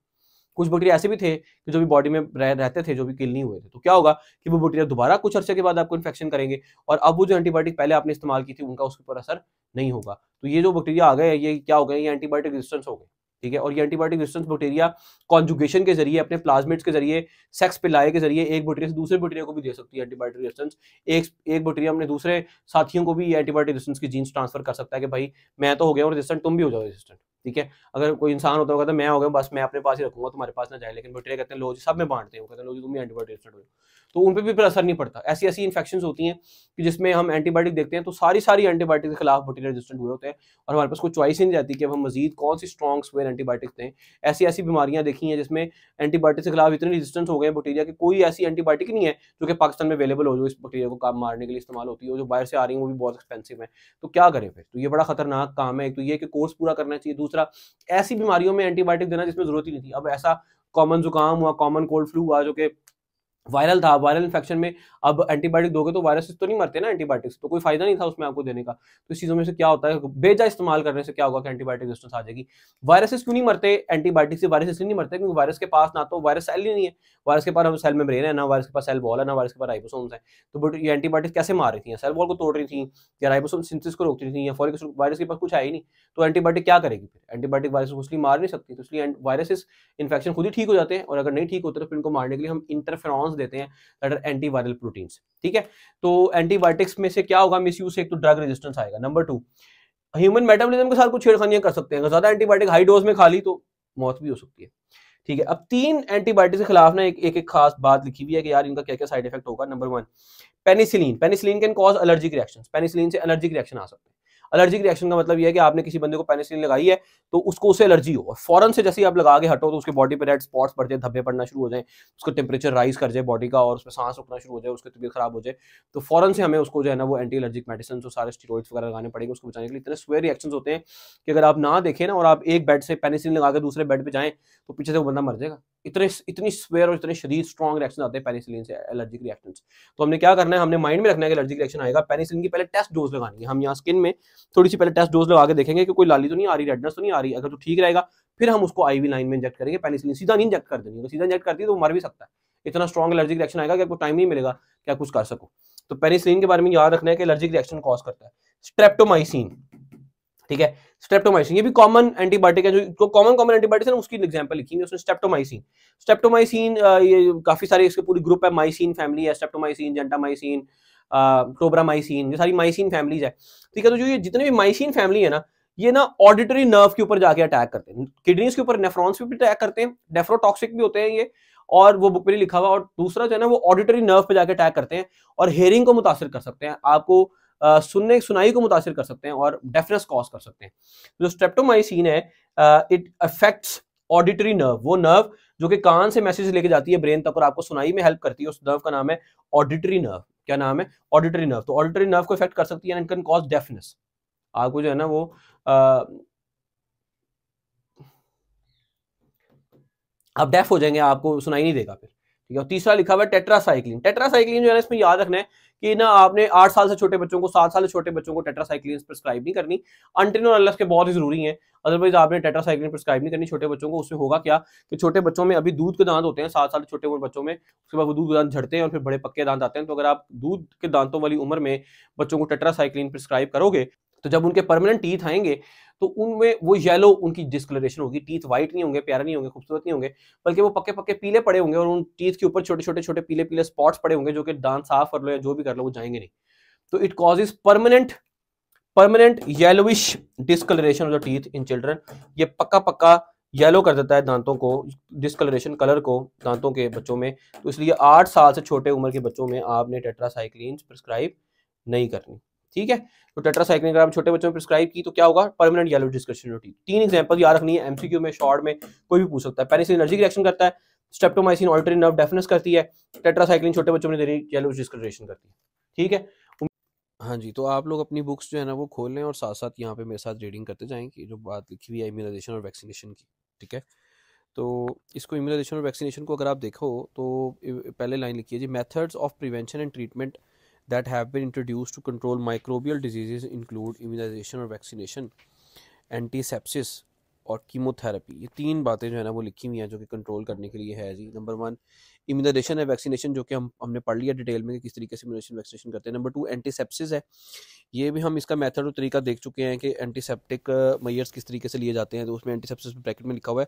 Speaker 1: कुछ बैक्टीरिया ऐसे भी थे कि जो भी बॉडी में रह, रहते थे जो भी किल नहीं हुए थे तो क्या होगा कि वो बैक्टीरिया दोबारा कुछ अर्से के बाद आपको इन्फेक्शन करेंगे और अब वो जो एंटीबायोटिक पहले आपने इस्तेमाल की थी उनका उसके ऊपर असर नहीं होगा तो ये जो बैक्टीरिया आ गए ये क्या हो गए ये एंटीबायोटिक रेजिस्टेंस हो गए ठीक है और ये एंटीबायोटिक रेजिस्टेंस बैक्टीरिया कॉन्जुगेशन के जरिए अपने प्लाज्मेट्स के जरिए सेक्स पिलाए के जरिए एक बैक्टीरिया से दूसरे बैक्टीरिया को भी दे सकती है एंटीबायोटिक रेजिस्टेंस एक एक बैक्टीरिया अपने दूसरे साथियों को भी एंटीबायोटिक रेजिस्टेंस की जीन्स ट्रांसफर कर सकता है कि भाई मैं तो हो गया और रेजिस्टेंट तुम भी हो जाओ रेजिस्टेंट ठीक है अगर कोई इंसान होता होगा तो मैं हो गया बस मैं अपने पास ही रखूंगा तुम्हारे पास ना जाए लेकिन बटेरे कहते हैं लो जी सब में बांटते हैं कहते हैं लोग तुम ही एंटीबायोटिक्स हो तो उन पर भी फिर असर नहीं पड़ता ऐसी ऐसी इन्फेक्शन होती हैं कि जिसमें हम एंटीबायोटिक देखते हैं तो सारी सारी एंटीबायोटिक के खिलाफ बोटीरिया रेजिस्टेंट हुए होते हैं और हमारे पास कोई चॉइस ही नहीं जाती कि अब हम मजीद कौन सी स्ट्रॉन्ग स्वेयर एंटीबायोटिक्स दें ऐसी ऐसी बीमारियां देखी हैं जिसमें एंटीबायोटिक्स के खिलाफ इतने रेजिस्टेंस हो गए बटेरिया की कोई ऐसी एंटीबायोटिक नहीं है जो कि पाकिस्तान में अवेलेबल हो जो इस बोटीरिया को काम मारने के लिए इस्तेमाल होती है जो बाहर से आ रही है वो भी बहुत एक्सपेंसिव है तो क्या करें फिर तो ये बड़ा खतरनाक काम है एक तो ये कि कोर्स पूरा करना चाहिए दूसरा ऐसी बीमारियों में एंटीबायोटिक देना जिसमें जरूरत ही नहीं थी अब ऐसा कॉमन जुकाम हुआ कॉमन कोल्ड फ्लू हुआ जो कि वायरल था वायरल इन्फेक्शन में अब एंटीबायोटिक दोगे तो वायरस तो नहीं मरते ना एंटीबायोटिक्स तो कोई फायदा नहीं था उसमें आपको देने का तो इस चीज़ों में से क्या होता है बेजा इस्तेमाल करने से क्या होगा कि एंटीबायोटिक रिस्टेंस आ जाएगी वायरसेस क्यों नहीं मरते एंटीबायोटिक से वायरस नहीं मरते क्योंकि वायरस के पास ना तो वायरस सेल ही नहीं है वायरस के पास हम सेल में ब्रेन है ना वायरस के पास सेल वॉल है ना वायरस के पास राइबोसोम्स है तो बट ये एंटीबायोटिक्स कैसे मार रही थी सेल वॉल को तोड़ रही थी या राइबोसोम सिंथिस को रोक रही थी या फॉरिक वायरस के पास कुछ है ही नहीं तो एंटीबायोटिक क्या करेगी फिर एंटीबायोटिक वायरस को इसलिए मार नहीं सकती तो इसलिए वायरसेस इन्फेक्शन खुद ही ठीक हो जाते हैं और अगर नहीं ठीक होते तो फिर इनको मारने के लिए हम इंटरफेरॉन्स देते हैं that are anti viral proteins ठीक है तो एंटीबायोटिक्स में से क्या होगा मिस यूज एक तो ड्रग रेजिस्टेंस आएगा नंबर टू ह्यूमन मेटाबॉलिज्म के साथ कुछ छेड़खानियां कर सकते हैं अगर ज्यादा एंटीबायोटिक हाई डोज में खा ली तो मौत भी हो सकती है ठीक है अब तीन एंटीबायोटिक्स के खिलाफ ना एक एक, एक खास बात लिखी हुई है कि यार इनका क्या क्या साइड इफेक्ट होगा number one penicillin penicillin can cause allergic reaction penicillin से एलर्जिक रिएक्शन आ सकते हैं एलर्जिक रिएक्शन का मतलब यह है कि आपने किसी बंदे को पेनिसिलिन लगाई है तो उसको उसे एलर्जी हो और फॉरन से जैसे आप लगा के हटो तो उसके बॉडी पर रेड स्पॉट्स पड़ जाए धब्बे पड़ना शुरू हो जाए उसका टेम्परेचर राइज कर जाए बॉडी का और उसमें सांस रुकना शुरू हो जाए उसकी तबियत खराब हो जाए तो फॉरन से हमें उसको जो है ना वो एंटी एलर्जिक मेडिसिन और सारे स्टीरोइड्स वगैरह लगाने पड़ेंगे उसको बचाने के लिए इतने स्वेयर रिएक्शन होते हैं कि अगर आप ना देखें ना और आप एक बेड से पेनिसिलिन लगा के दूसरे बेड पर जाएँ तो पीछे से वो बंदा मर जाएगा इतने इतनी स्वेयर और इतने शरीर स्ट्रॉन्ग रिएक्शन आते हैं पेनिसिलिन से एलर्जिक रिएक्शन तो हमने क्या करना है हमने माइंड में रखना है कि एलर्जिक रिएक्शन आएगा पेनिसिलिन की पहले टेस्ट डोज लगानी है हम यहाँ स्किन में थोड़ी सी पहले टेस्ट डोज लगा के देखेंगे कि कोई लाली तो नहीं आ रही रेडनेस तो नहीं आ रही अगर तो ठीक रहेगा फिर हम उसको आईवी लाइन में इंजेक्ट करेंगे पेनिसिलिन सीधा नहीं इंजेक्ट कर देंगे सीधा इंजेक्ट करती है तो मर भी सकता है इतना स्ट्रॉन्ग एलर्जिक रिएक्शन आएगा कि आपको टाइम नहीं मिलेगा क्या कुछ कर सको तो पेनिसिलिन के बारे में याद रखना है कि एलर्जिक रिएक्शन कॉज करता है स्ट्रेप्टोमाइसिन ठीक है स्टेप्टोमाइसिन ये भी कॉमन एंटीबायोटिक है जो कॉमन कॉमन एंटीबायोटिक है उसकी एग्जांपल है उसमें स्टेप्टोमाइसिन स्टेप्टोमाइसिन ये काफी सारे इसके पूरी ग्रुप है माइसिन फैमिली है स्टेप्टोमाइसिन जेंटामाइसिन टोब्रामाइसिन ये सारी माइसिन फैमिलीज है ठीक है तो जो ये जितने भी माइसिन फैमिली है ना ये ना ऑडिटरी नर्व के ऊपर जाके अटैक करते हैं किडनीज के ऊपर नेफ्रॉन्स भी अटैक करते हैं नेफ्रोटॉक्सिक भी होते हैं ये और वो बुक में लिखा हुआ और दूसरा जो है ना वो ऑडिटरी नर्व पे जाके अटैक करते हैं और हेयरिंग को मुतासर कर सकते हैं आपको सुनने सुनाई को मुतासर कर सकते हैं और डेफनेस कॉज कर सकते हैं तो जो स्ट्रेप्टोमाइसिन है इट अफेक्ट्स ऑडिटरी नर्व वो नर्व जो कि कान से मैसेज लेके जाती है ब्रेन तक और आपको सुनाई में हेल्प करती है उस नर्व का नाम है ऑडिटरी नर्व क्या नाम है ऑडिटरी नर्व तो ऑडिटरी नर्व को इफेक्ट कर सकती है एंड कैन कॉज डेफनेस आपको जो है ना वो आ, आप डेफ हो जाएंगे आपको सुनाई नहीं देगा फिर ठीक है और तीसरा लिखा हुआ है टेट्रासाइक्लिन टेट्रासाइक्लिन जो है इसमें याद रखना है कि ना आपने आठ साल से छोटे बच्चों को सात साल से छोटे बच्चों को टेट्रासाइक्लिन प्रिस्क्राइब नहीं करनी अंटिन और के बहुत ही जरूरी है अदरवाइज आपने टेट्रासाइक्लिन प्रिस्क्राइब नहीं करनी छोटे बच्चों को उससे होगा क्या कि छोटे बच्चों में अभी दूध के दांत होते हैं सात साल छोटे उम्र बच्चों में उसके बाद वो दूध दांत झड़ते हैं और फिर बड़े पक्के दांत आते हैं तो अगर आप दूध के दांतों वाली उम्र में बच्चों को टेट्रासाइक्लिन प्रिस्क्राइब करोगे तो जब उनके परमानेंट टीथ आएंगे तो उनमें वो येलो उनकी डिस्कलरेशन होगी टीथ व्हाइट नहीं होंगे प्यारे नहीं होंगे खूबसूरत नहीं होंगे बल्कि वो पक्के पक्के पीले पड़े होंगे और उन टीथ के ऊपर छोटे छोटे छोटे पीले पीले स्पॉट्स पड़े होंगे जो कि दांत साफ कर लो या जो भी कर लो वो जाएंगे नहीं तो it causes permanent permanent yellowish discoloration of the teeth in children ये पक्का पक्का येलो कर देता है दांतों को डिस्कलरेशन कलर को दांतों के बच्चों में तो इसलिए आठ साल से छोटे उम्र के बच्चों में आपने टेट्रासाइक्लिन प्रिस्क्राइब नहीं करनी ठीक है तो टेट्रासाइक्लिन अगर हम छोटे बच्चों में प्रिस्क्राइब की तो क्या होगा परमानेंट येलो रोटी तीन एग्जाम्पल याद रखनी है एमसीक्यू में शॉर्ट में कोई भी पूछ सकता है पेनिसिलिन एनर्जी रिएक्शन करता है स्टेप्टोमाइसिन ऑल्टरी नर्व डेफिनेस करती है टेट्रासाइक्लिन छोटे बच्चों में येलो डिस्कशनोरिटी करती है ठीक है हाँ जी तो आप लोग अपनी बुक्स जो है ना वो खोल लें और साथ साथ यहाँ पे मेरे साथ रीडिंग करते जाएं कि जो बात लिखी हुई है इम्यूनाइजेशन और वैक्सीनेशन की ठीक है तो इसको इम्यूनाइजेशन और वैक्सीनेशन को अगर आप देखो तो पहले लाइन लिखी है जी methods of prevention and treatment that have been introduced to control microbial diseases include immunization और vaccination, antisepsis और कीमोथेरेपी ये तीन बातें जो है ना वो लिखी हुई हैं जो कि कंट्रोल करने के लिए है जी नंबर वन इम्यूनाइजेशन है वैक्सीनेशन जो कि हम हमने पढ़ लिया डिटेल में कि किस तरीके से इम्यूनाइजेशन वैक्सीनेशन करते हैं नंबर टू एंटीसेप्सिस है ये भी हम इसका मेथड और तरीका देख चुके हैं कि एंटीसेप्टिक मयर्स uh, किस तरीके से लिए जाते हैं तो उसमें एंटीसेप्सिस ब्रैकेट में लिखा हुआ है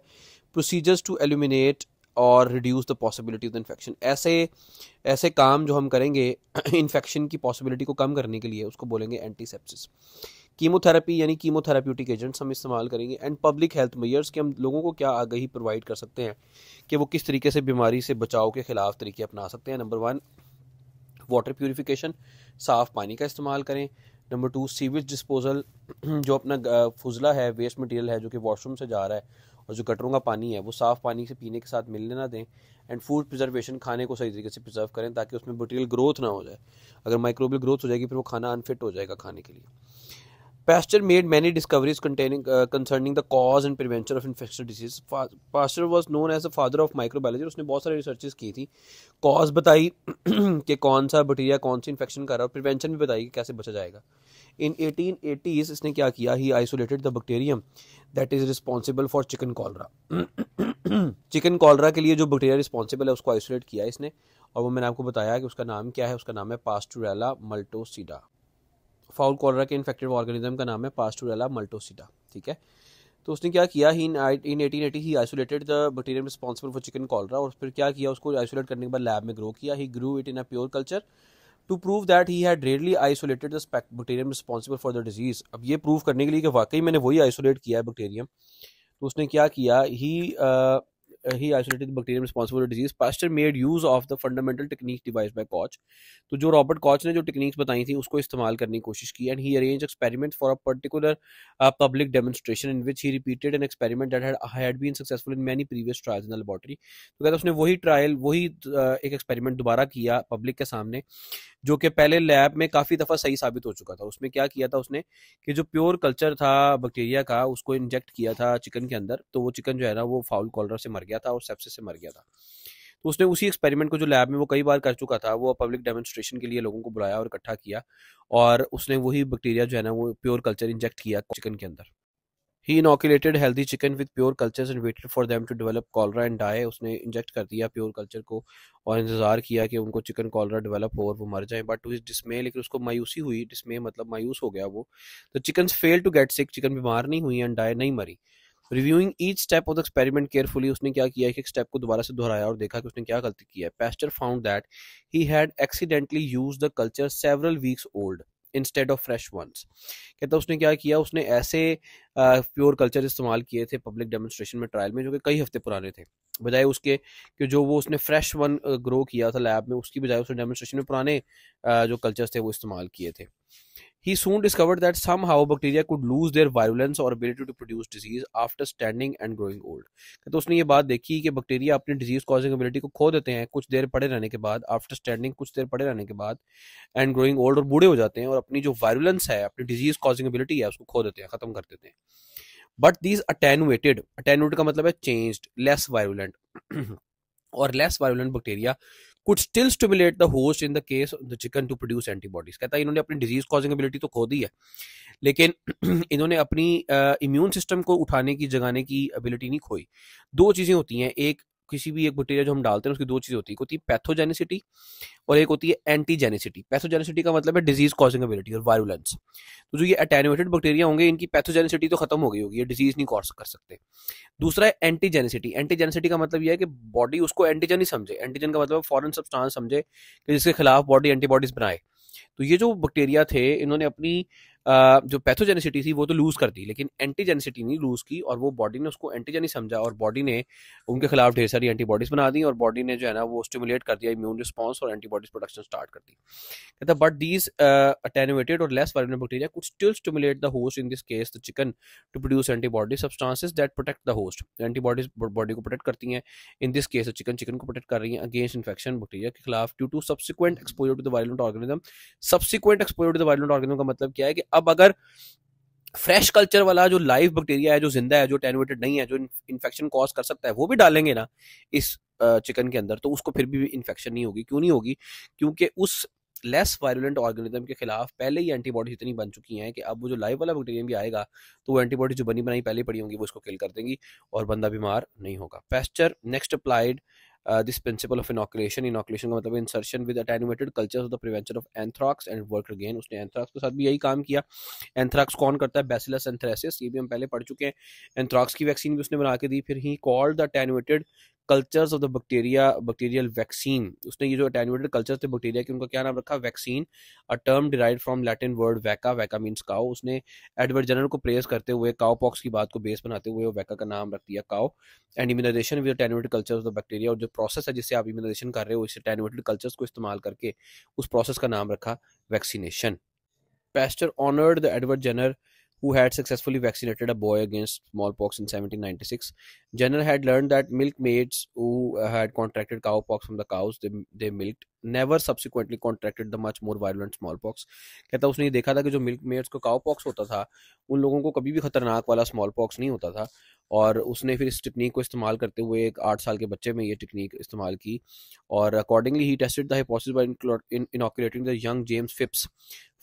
Speaker 1: प्रोसीजर्स टू एलिमिनेट और reduce the possibility of infection ऐसे ऐसे काम जो हम करेंगे इन्फेक्शन की पॉसिबिलिटी को कम करने के लिए उसको बोलेंगे एंटीसेप्सिस कीमोथेरेपी यानी कीमोथेराप्यूटिक एजेंट्स हम इस्तेमाल करेंगे एंड पब्लिक हेल्थ मेयर्स कि हम लोगों को क्या आगही प्रोवाइड कर सकते हैं कि वो किस तरीके से बीमारी से बचाव के ख़िलाफ़ तरीके अपना सकते हैं नंबर वन वाटर प्योरीफिकेशन साफ़ पानी का इस्तेमाल करें नंबर टू सीवेज डिस्पोजल जो अपना फजला है वेस्ट मटेरियल है जो कि वॉशरूम से जा रहा है और जो गटरों का पानी है वो साफ़ पानी से पीने के साथ मिलने ना दें एंड फूड प्रिजर्वेशन खाने को सही तरीके से प्रिजर्व करें ताकि उसमें बक्टीरियल ग्रोथ ना हो जाए अगर माइक्रोबियल ग्रोथ हो जाएगी फिर वो खाना अनफिट हो जाएगा खाने के लिए Pasteur made many discoveries containing concerning the cause and prevention of infection disease Pasteur was known as a father of microbiology उसने बहुत सारी रिसर्चेस की थी कॉज बताई कि कौन सा बटीरिया कौन सी इन्फेक्शन कर रहा है और प्रिवेंशन भी बताई कि कैसे बचा जाएगा इन एटीन एटीज इसने क्या किया he isolated the bacterium that is responsible for chicken cholera chicken cholera के लिए जो बैक्टीरिया रिस्पॉन्सिबल है उसको आइसोलेट किया इसने और वो मैंने आपको बताया कि उसका नाम क्या है उसका नाम है पास्टोरेला मल्टोसीडा फाउल कॉलरा के इन्फेक्टेड ऑर्गेनिज्म का नाम है पास्टोरेला मल्टोसीडा ठीक है तो उसने क्या किया he in eighteen eighty he isolated the bacterium responsible for chicken cholera और फिर क्या किया उसको आइसोलेट करने के बाद लैब में ग्रो किया he grew it in a pure culture to prove that he had rarely isolated the bacterium responsible for the disease अब ये प्रूव करने के लिए कि वाकई मैंने वही आइसोलेट किया है बैक्टीरियम तो उसने क्या किया he uh, he isolated bacterial responsible disease Pasteur made use of the fundamental technique device by Koch तो जो रॉबर्ट कॉच ने जो टेक्निक्स बताई थी उसको इस्तेमाल करने की कोशिश की and he arrange experiment for a particular public demonstration in which he repeated an experiment that had been successful in many previous trials in the laboratory तो कहते उसने वही ट्रायल वही uh, एक एक्सपेरिमेंट दोबारा किया पब्लिक के सामने जो कि पहले लैब में काफ़ी दफ़ा सही साबित हो चुका था उसमें क्या किया था उसने कि जो प्योर कल्चर था बैक्टीरिया का उसको इंजेक्ट किया था चिकन के अंदर तो वो चिकन जो है ना वो फाउल कॉलर से मर गया गया था और सेप्सिस से मर गया था तो उसने उसी एक्सपेरिमेंट को जो लैब में वो कई बार कर चुका था वो पब्लिक डेमोन्स्ट्रेशन के लिए लोगों को बुलाया और इकट्ठा किया और उसने वही बैक्टीरिया जो है ना वो प्योर कल्चर इंजेक्ट किया चिकन के अंदर he inoculated healthy chicken with pure culture and waited for them to develop cholera and die उसने इंजेक्ट कर दिया प्योर कल्चर को और इंतजार किया कि उनको चिकन कॉलरा डेवलप हो और वो मर जाए बट टू इज डिसमे लेकिन उसको मायूसी हुई डिसमे मतलब मायूस हो गया वो तो chicken fail to get sick chicken बीमार नहीं हुई एंड डाई नहीं मरी reviewing each step of the experiment carefully उसने क्या किया एक स्टेप को दोबारा से दोहराया और देखा कि उसने क्या गलती की है Pasteur found that he had accidentally use the culture several weeks old instead of fresh ones कहता उसने क्या किया उसने ऐसे प्योर कल्चर इस्तेमाल किए थे पब्लिक डेमोस्ट्रेशन में ट्रायल में जो कि कई हफ्ते पुराने थे बजाय उसके कि जो वो उसने फ्रेश वन ग्रो किया था लैब में उसकी बजाय उसने डेमोस्ट्रेशन में पुराने जो कल्चर्स थे वो इस्तेमाल किए थे he soon discovered that somehow bacteria could lose their virulence और ability to produce disease after standing and growing old तो उसने ये बात देखी कि बैक्टीरिया अपनी डिजीज कॉजिंग एबिलिटी को खो देते हैं कुछ देर पड़े रहने के बाद आफ्टर स्टैंडिंग कुछ देर पड़े रहने के बाद एंड ग्रोइंग ओल्ड और बूढ़े हो जाते हैं और अपनी जो वायरुलेंस है अपनी डिजीज कॉजिंग एबिलिटी है उसको खो देते हैं खत्म कर देते हैं बट दीज अटेनुएटेड अटेनुएटेड का मतलब है चेंज्ड लेस वायरुलेंट और less virulent bacteria could still stimulate the host in the case the chicken to produce antibodies कहता है इन्होंने अपनी डिजीज कॉजिंग एबिलिटी तो खो दी है लेकिन इन्होंने अपनी इम्यून uh, सिस्टम को उठाने की जगाने की एबिलिटी नहीं खोई दो चीज़ें होती हैं एक किसी भी एक बैक्टीरिया जो हम डालते हैं उसकी दो चीज़ होती है एक होती है पैथोजेनिसिटी और एक होती है एंटीजेनिसिटी पैथोजेनिसिटी का मतलब है डिजीज कॉजिंग एबिलिटी और वायरुलेंस तो जो ये अटेनुएटेड बैक्टीरिया होंगे इनकी पैथोजेनिसिटी तो खत्म हो गई होगी ये डिजीज नहीं कॉज कर सकते दूसरा है एंटीजेनिसिटी एंटीजेनिसिटी का मतलब यह है कि बॉडी उसको एंटीजन ही समझे एंटीजन का मतलब फॉरन सब्सटांस समझे कि जिसके खिलाफ बॉडी एंटीबॉडीज बनाए तो ये जो बैक्टीरिया थे इन्होंने अपनी जो पैथोजेनिसिटी थी वो तो लूज कर दी लेकिन एंटीजेनिसिटी नहीं लूज की और वो बॉडी ने उसको एंटीजेनिक समझा और बॉडी ने उनके खिलाफ ढेर सारी एंटीबॉडीज बना दी और बॉडी ने जो है ना वो स्टिमुलेट कर दिया इम्यून रिस्पॉन्स और एंटीबॉडीज प्रोडक्शन स्टार्ट कर दी कहता बट दीज अटेनुएटेड और less viral bacteria could still stimulate the host in this case the chicken to produce antibody substances that protect the host antibodies body को protect करती हैं in this case chicken chicken को protect कर रही है against infection bacteria के खिलाफ due to subsequent exposure to the violent organism subsequent exposure to the violent organism का मतलब क्या है कि अब अगर फ्रेश कल्चर वाला जो लाइव बैक्टीरिया है जो जिंदा है जो टेनवेटेड नहीं है जो इन्फेक्शन कॉज कर सकता है वो भी डालेंगे ना इस चिकन के अंदर तो उसको फिर भी इन्फेक्शन नहीं होगी क्यों नहीं होगी क्योंकि उस लेस वायरुलेंट ऑर्गेनिज्म के खिलाफ पहले ही एंटीबॉडीज इतनी बन चुकी हैं कि अब वो जो लाइव वाला बैक्टीरिया भी आएगा तो वो एंटीबॉडीज जो बनी बनाई पहले पड़ी होंगी वो उसको किल कर देंगी और बंदा बीमार नहीं होगा Pasteur next applied this principle of inoculation inoculation का मतलब insertion with attenuated culture of the prevention of anthrax and work again उसने एंथ्रॉक्स के साथ भी यही काम किया एंथ्रॉक्स कौन करता है बेसिलस एंथ्रेसिस ये भी हम पहले पढ़ चुके हैं एंथ्रॉक्स की वैक्सीन भी उसने बना के दी फिर he called the attenuated cultures of the bacteria bacterial vaccine उसने ये जो अटैनुएटेड कल्चर्स थे बैक्टीरिया के उनका क्या नाम रखा vaccine a term derive from Latin word vacca vacca means काओ उसने एडवर्ड जनरल को प्रेस करते हुए काओ पॉक्स की बात को बेस बनाते हुए वैका का नाम रख दिया cow and immunization with attenuated culture of the bacteria और जो प्रोसेस है जिससे आप इम्यूनाइजेशन कर रहे हो इस अटैनुएटेड कल्चर्स को इस्तेमाल करके उस प्रोसेस का नाम रखा vaccination Pasteur honoured the Edward Jenner who had successfully vaccinated a boy against smallpox in 1796. Jenner had learned that milkmaids who had contracted cowpox from the cows they, they milked never subsequently contracted the much more violent smallpox. कहता उसने ये देखा था कि जो milkmaids को cowpox होता था उन लोगों को कभी भी खतरनाक वाला smallpox नहीं होता था और उसने फिर इस टेक्निक को इस्तेमाल करते हुए एक आठ साल के बच्चे में ये टेक्निक इस्तेमाल की और accordingly he tested the hypothesis by inoculating the young James Phipps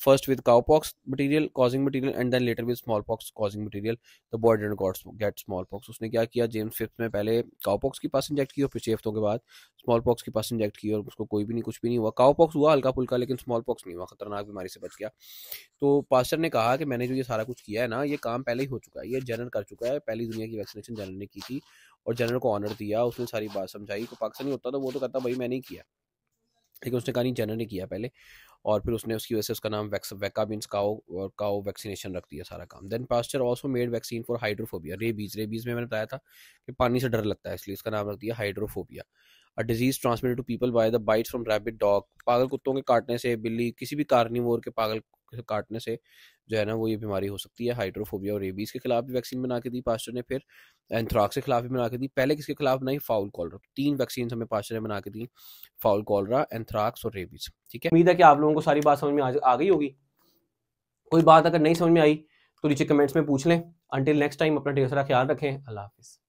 Speaker 1: first with cowpox material causing material and then later with smallpox causing material the boy didn't got get smallpox उसने क्या किया James fifth में पहले cowpox के पास inject किया फिर चेफ्टों के बाद स्मॉलपॉक्स के पास इंजेक्ट किया और उसको कोई भी नहीं कुछ भी नहीं हुआ काउपॉक्स हुआ हल्का फुल्का लेकिन स्मॉलपॉक्स नहीं हुआ खतरनाक बीमारी से बच गया तो पास्टर ने कहा कि मैंने जो ये सारा कुछ किया है ना ये काम पहले ही हो चुका है ये जनरल कर चुका है पहली दुनिया की वैक्सीनेशन जनरल ने की थी और जनरल को ऑनर दिया उसने सारी बात समझाई को पाकिस्तानी होता तो वो तो कहता भाई मैंने ही किया लेकिन उसने कहा जनरल ने किया पहले और फिर उसने उसकी वजह से उसका नाम वैक्स वैका मीन्स काओ और काओ वैक्सीनेशन रख दिया सारा काम then Pasteur also made vaccine for hydrophobia rabies rabies में मैंने बताया था कि पानी से डर लगता है इसलिए इसका नाम रख दिया hydrophobia a disease transmitted to people by the bites from rabid dog पागल कुत्तों के काटने से बिल्ली किसी भी कारनीवोर के पागल काटने से जो है ना वो ये बीमारी हो सकती है हाइड्रोफोबिया और रेबीज के खिलाफ भी वैक्सीन बना के दी पास्टर ने फिर एंथ्राक्स के खिलाफ भी बना के दी पहले किसके खिलाफ बनाई फाउल कॉलरा तीन वैक्सीन हमें पास्टर ने बना के दी फाउल कॉलरा एंथ्राक्स और रेबीज ठीक है उम्मीद है कि आप लोगों को सारी बात समझ में आ, आ गई होगी कोई बात अगर नहीं समझ में आई तो नीचे कमेंट्स में पूछ लें अंटिल नेक्स्ट टाइम अपना ढेर सारा ख्याल रखें अल्लाह हाफिज़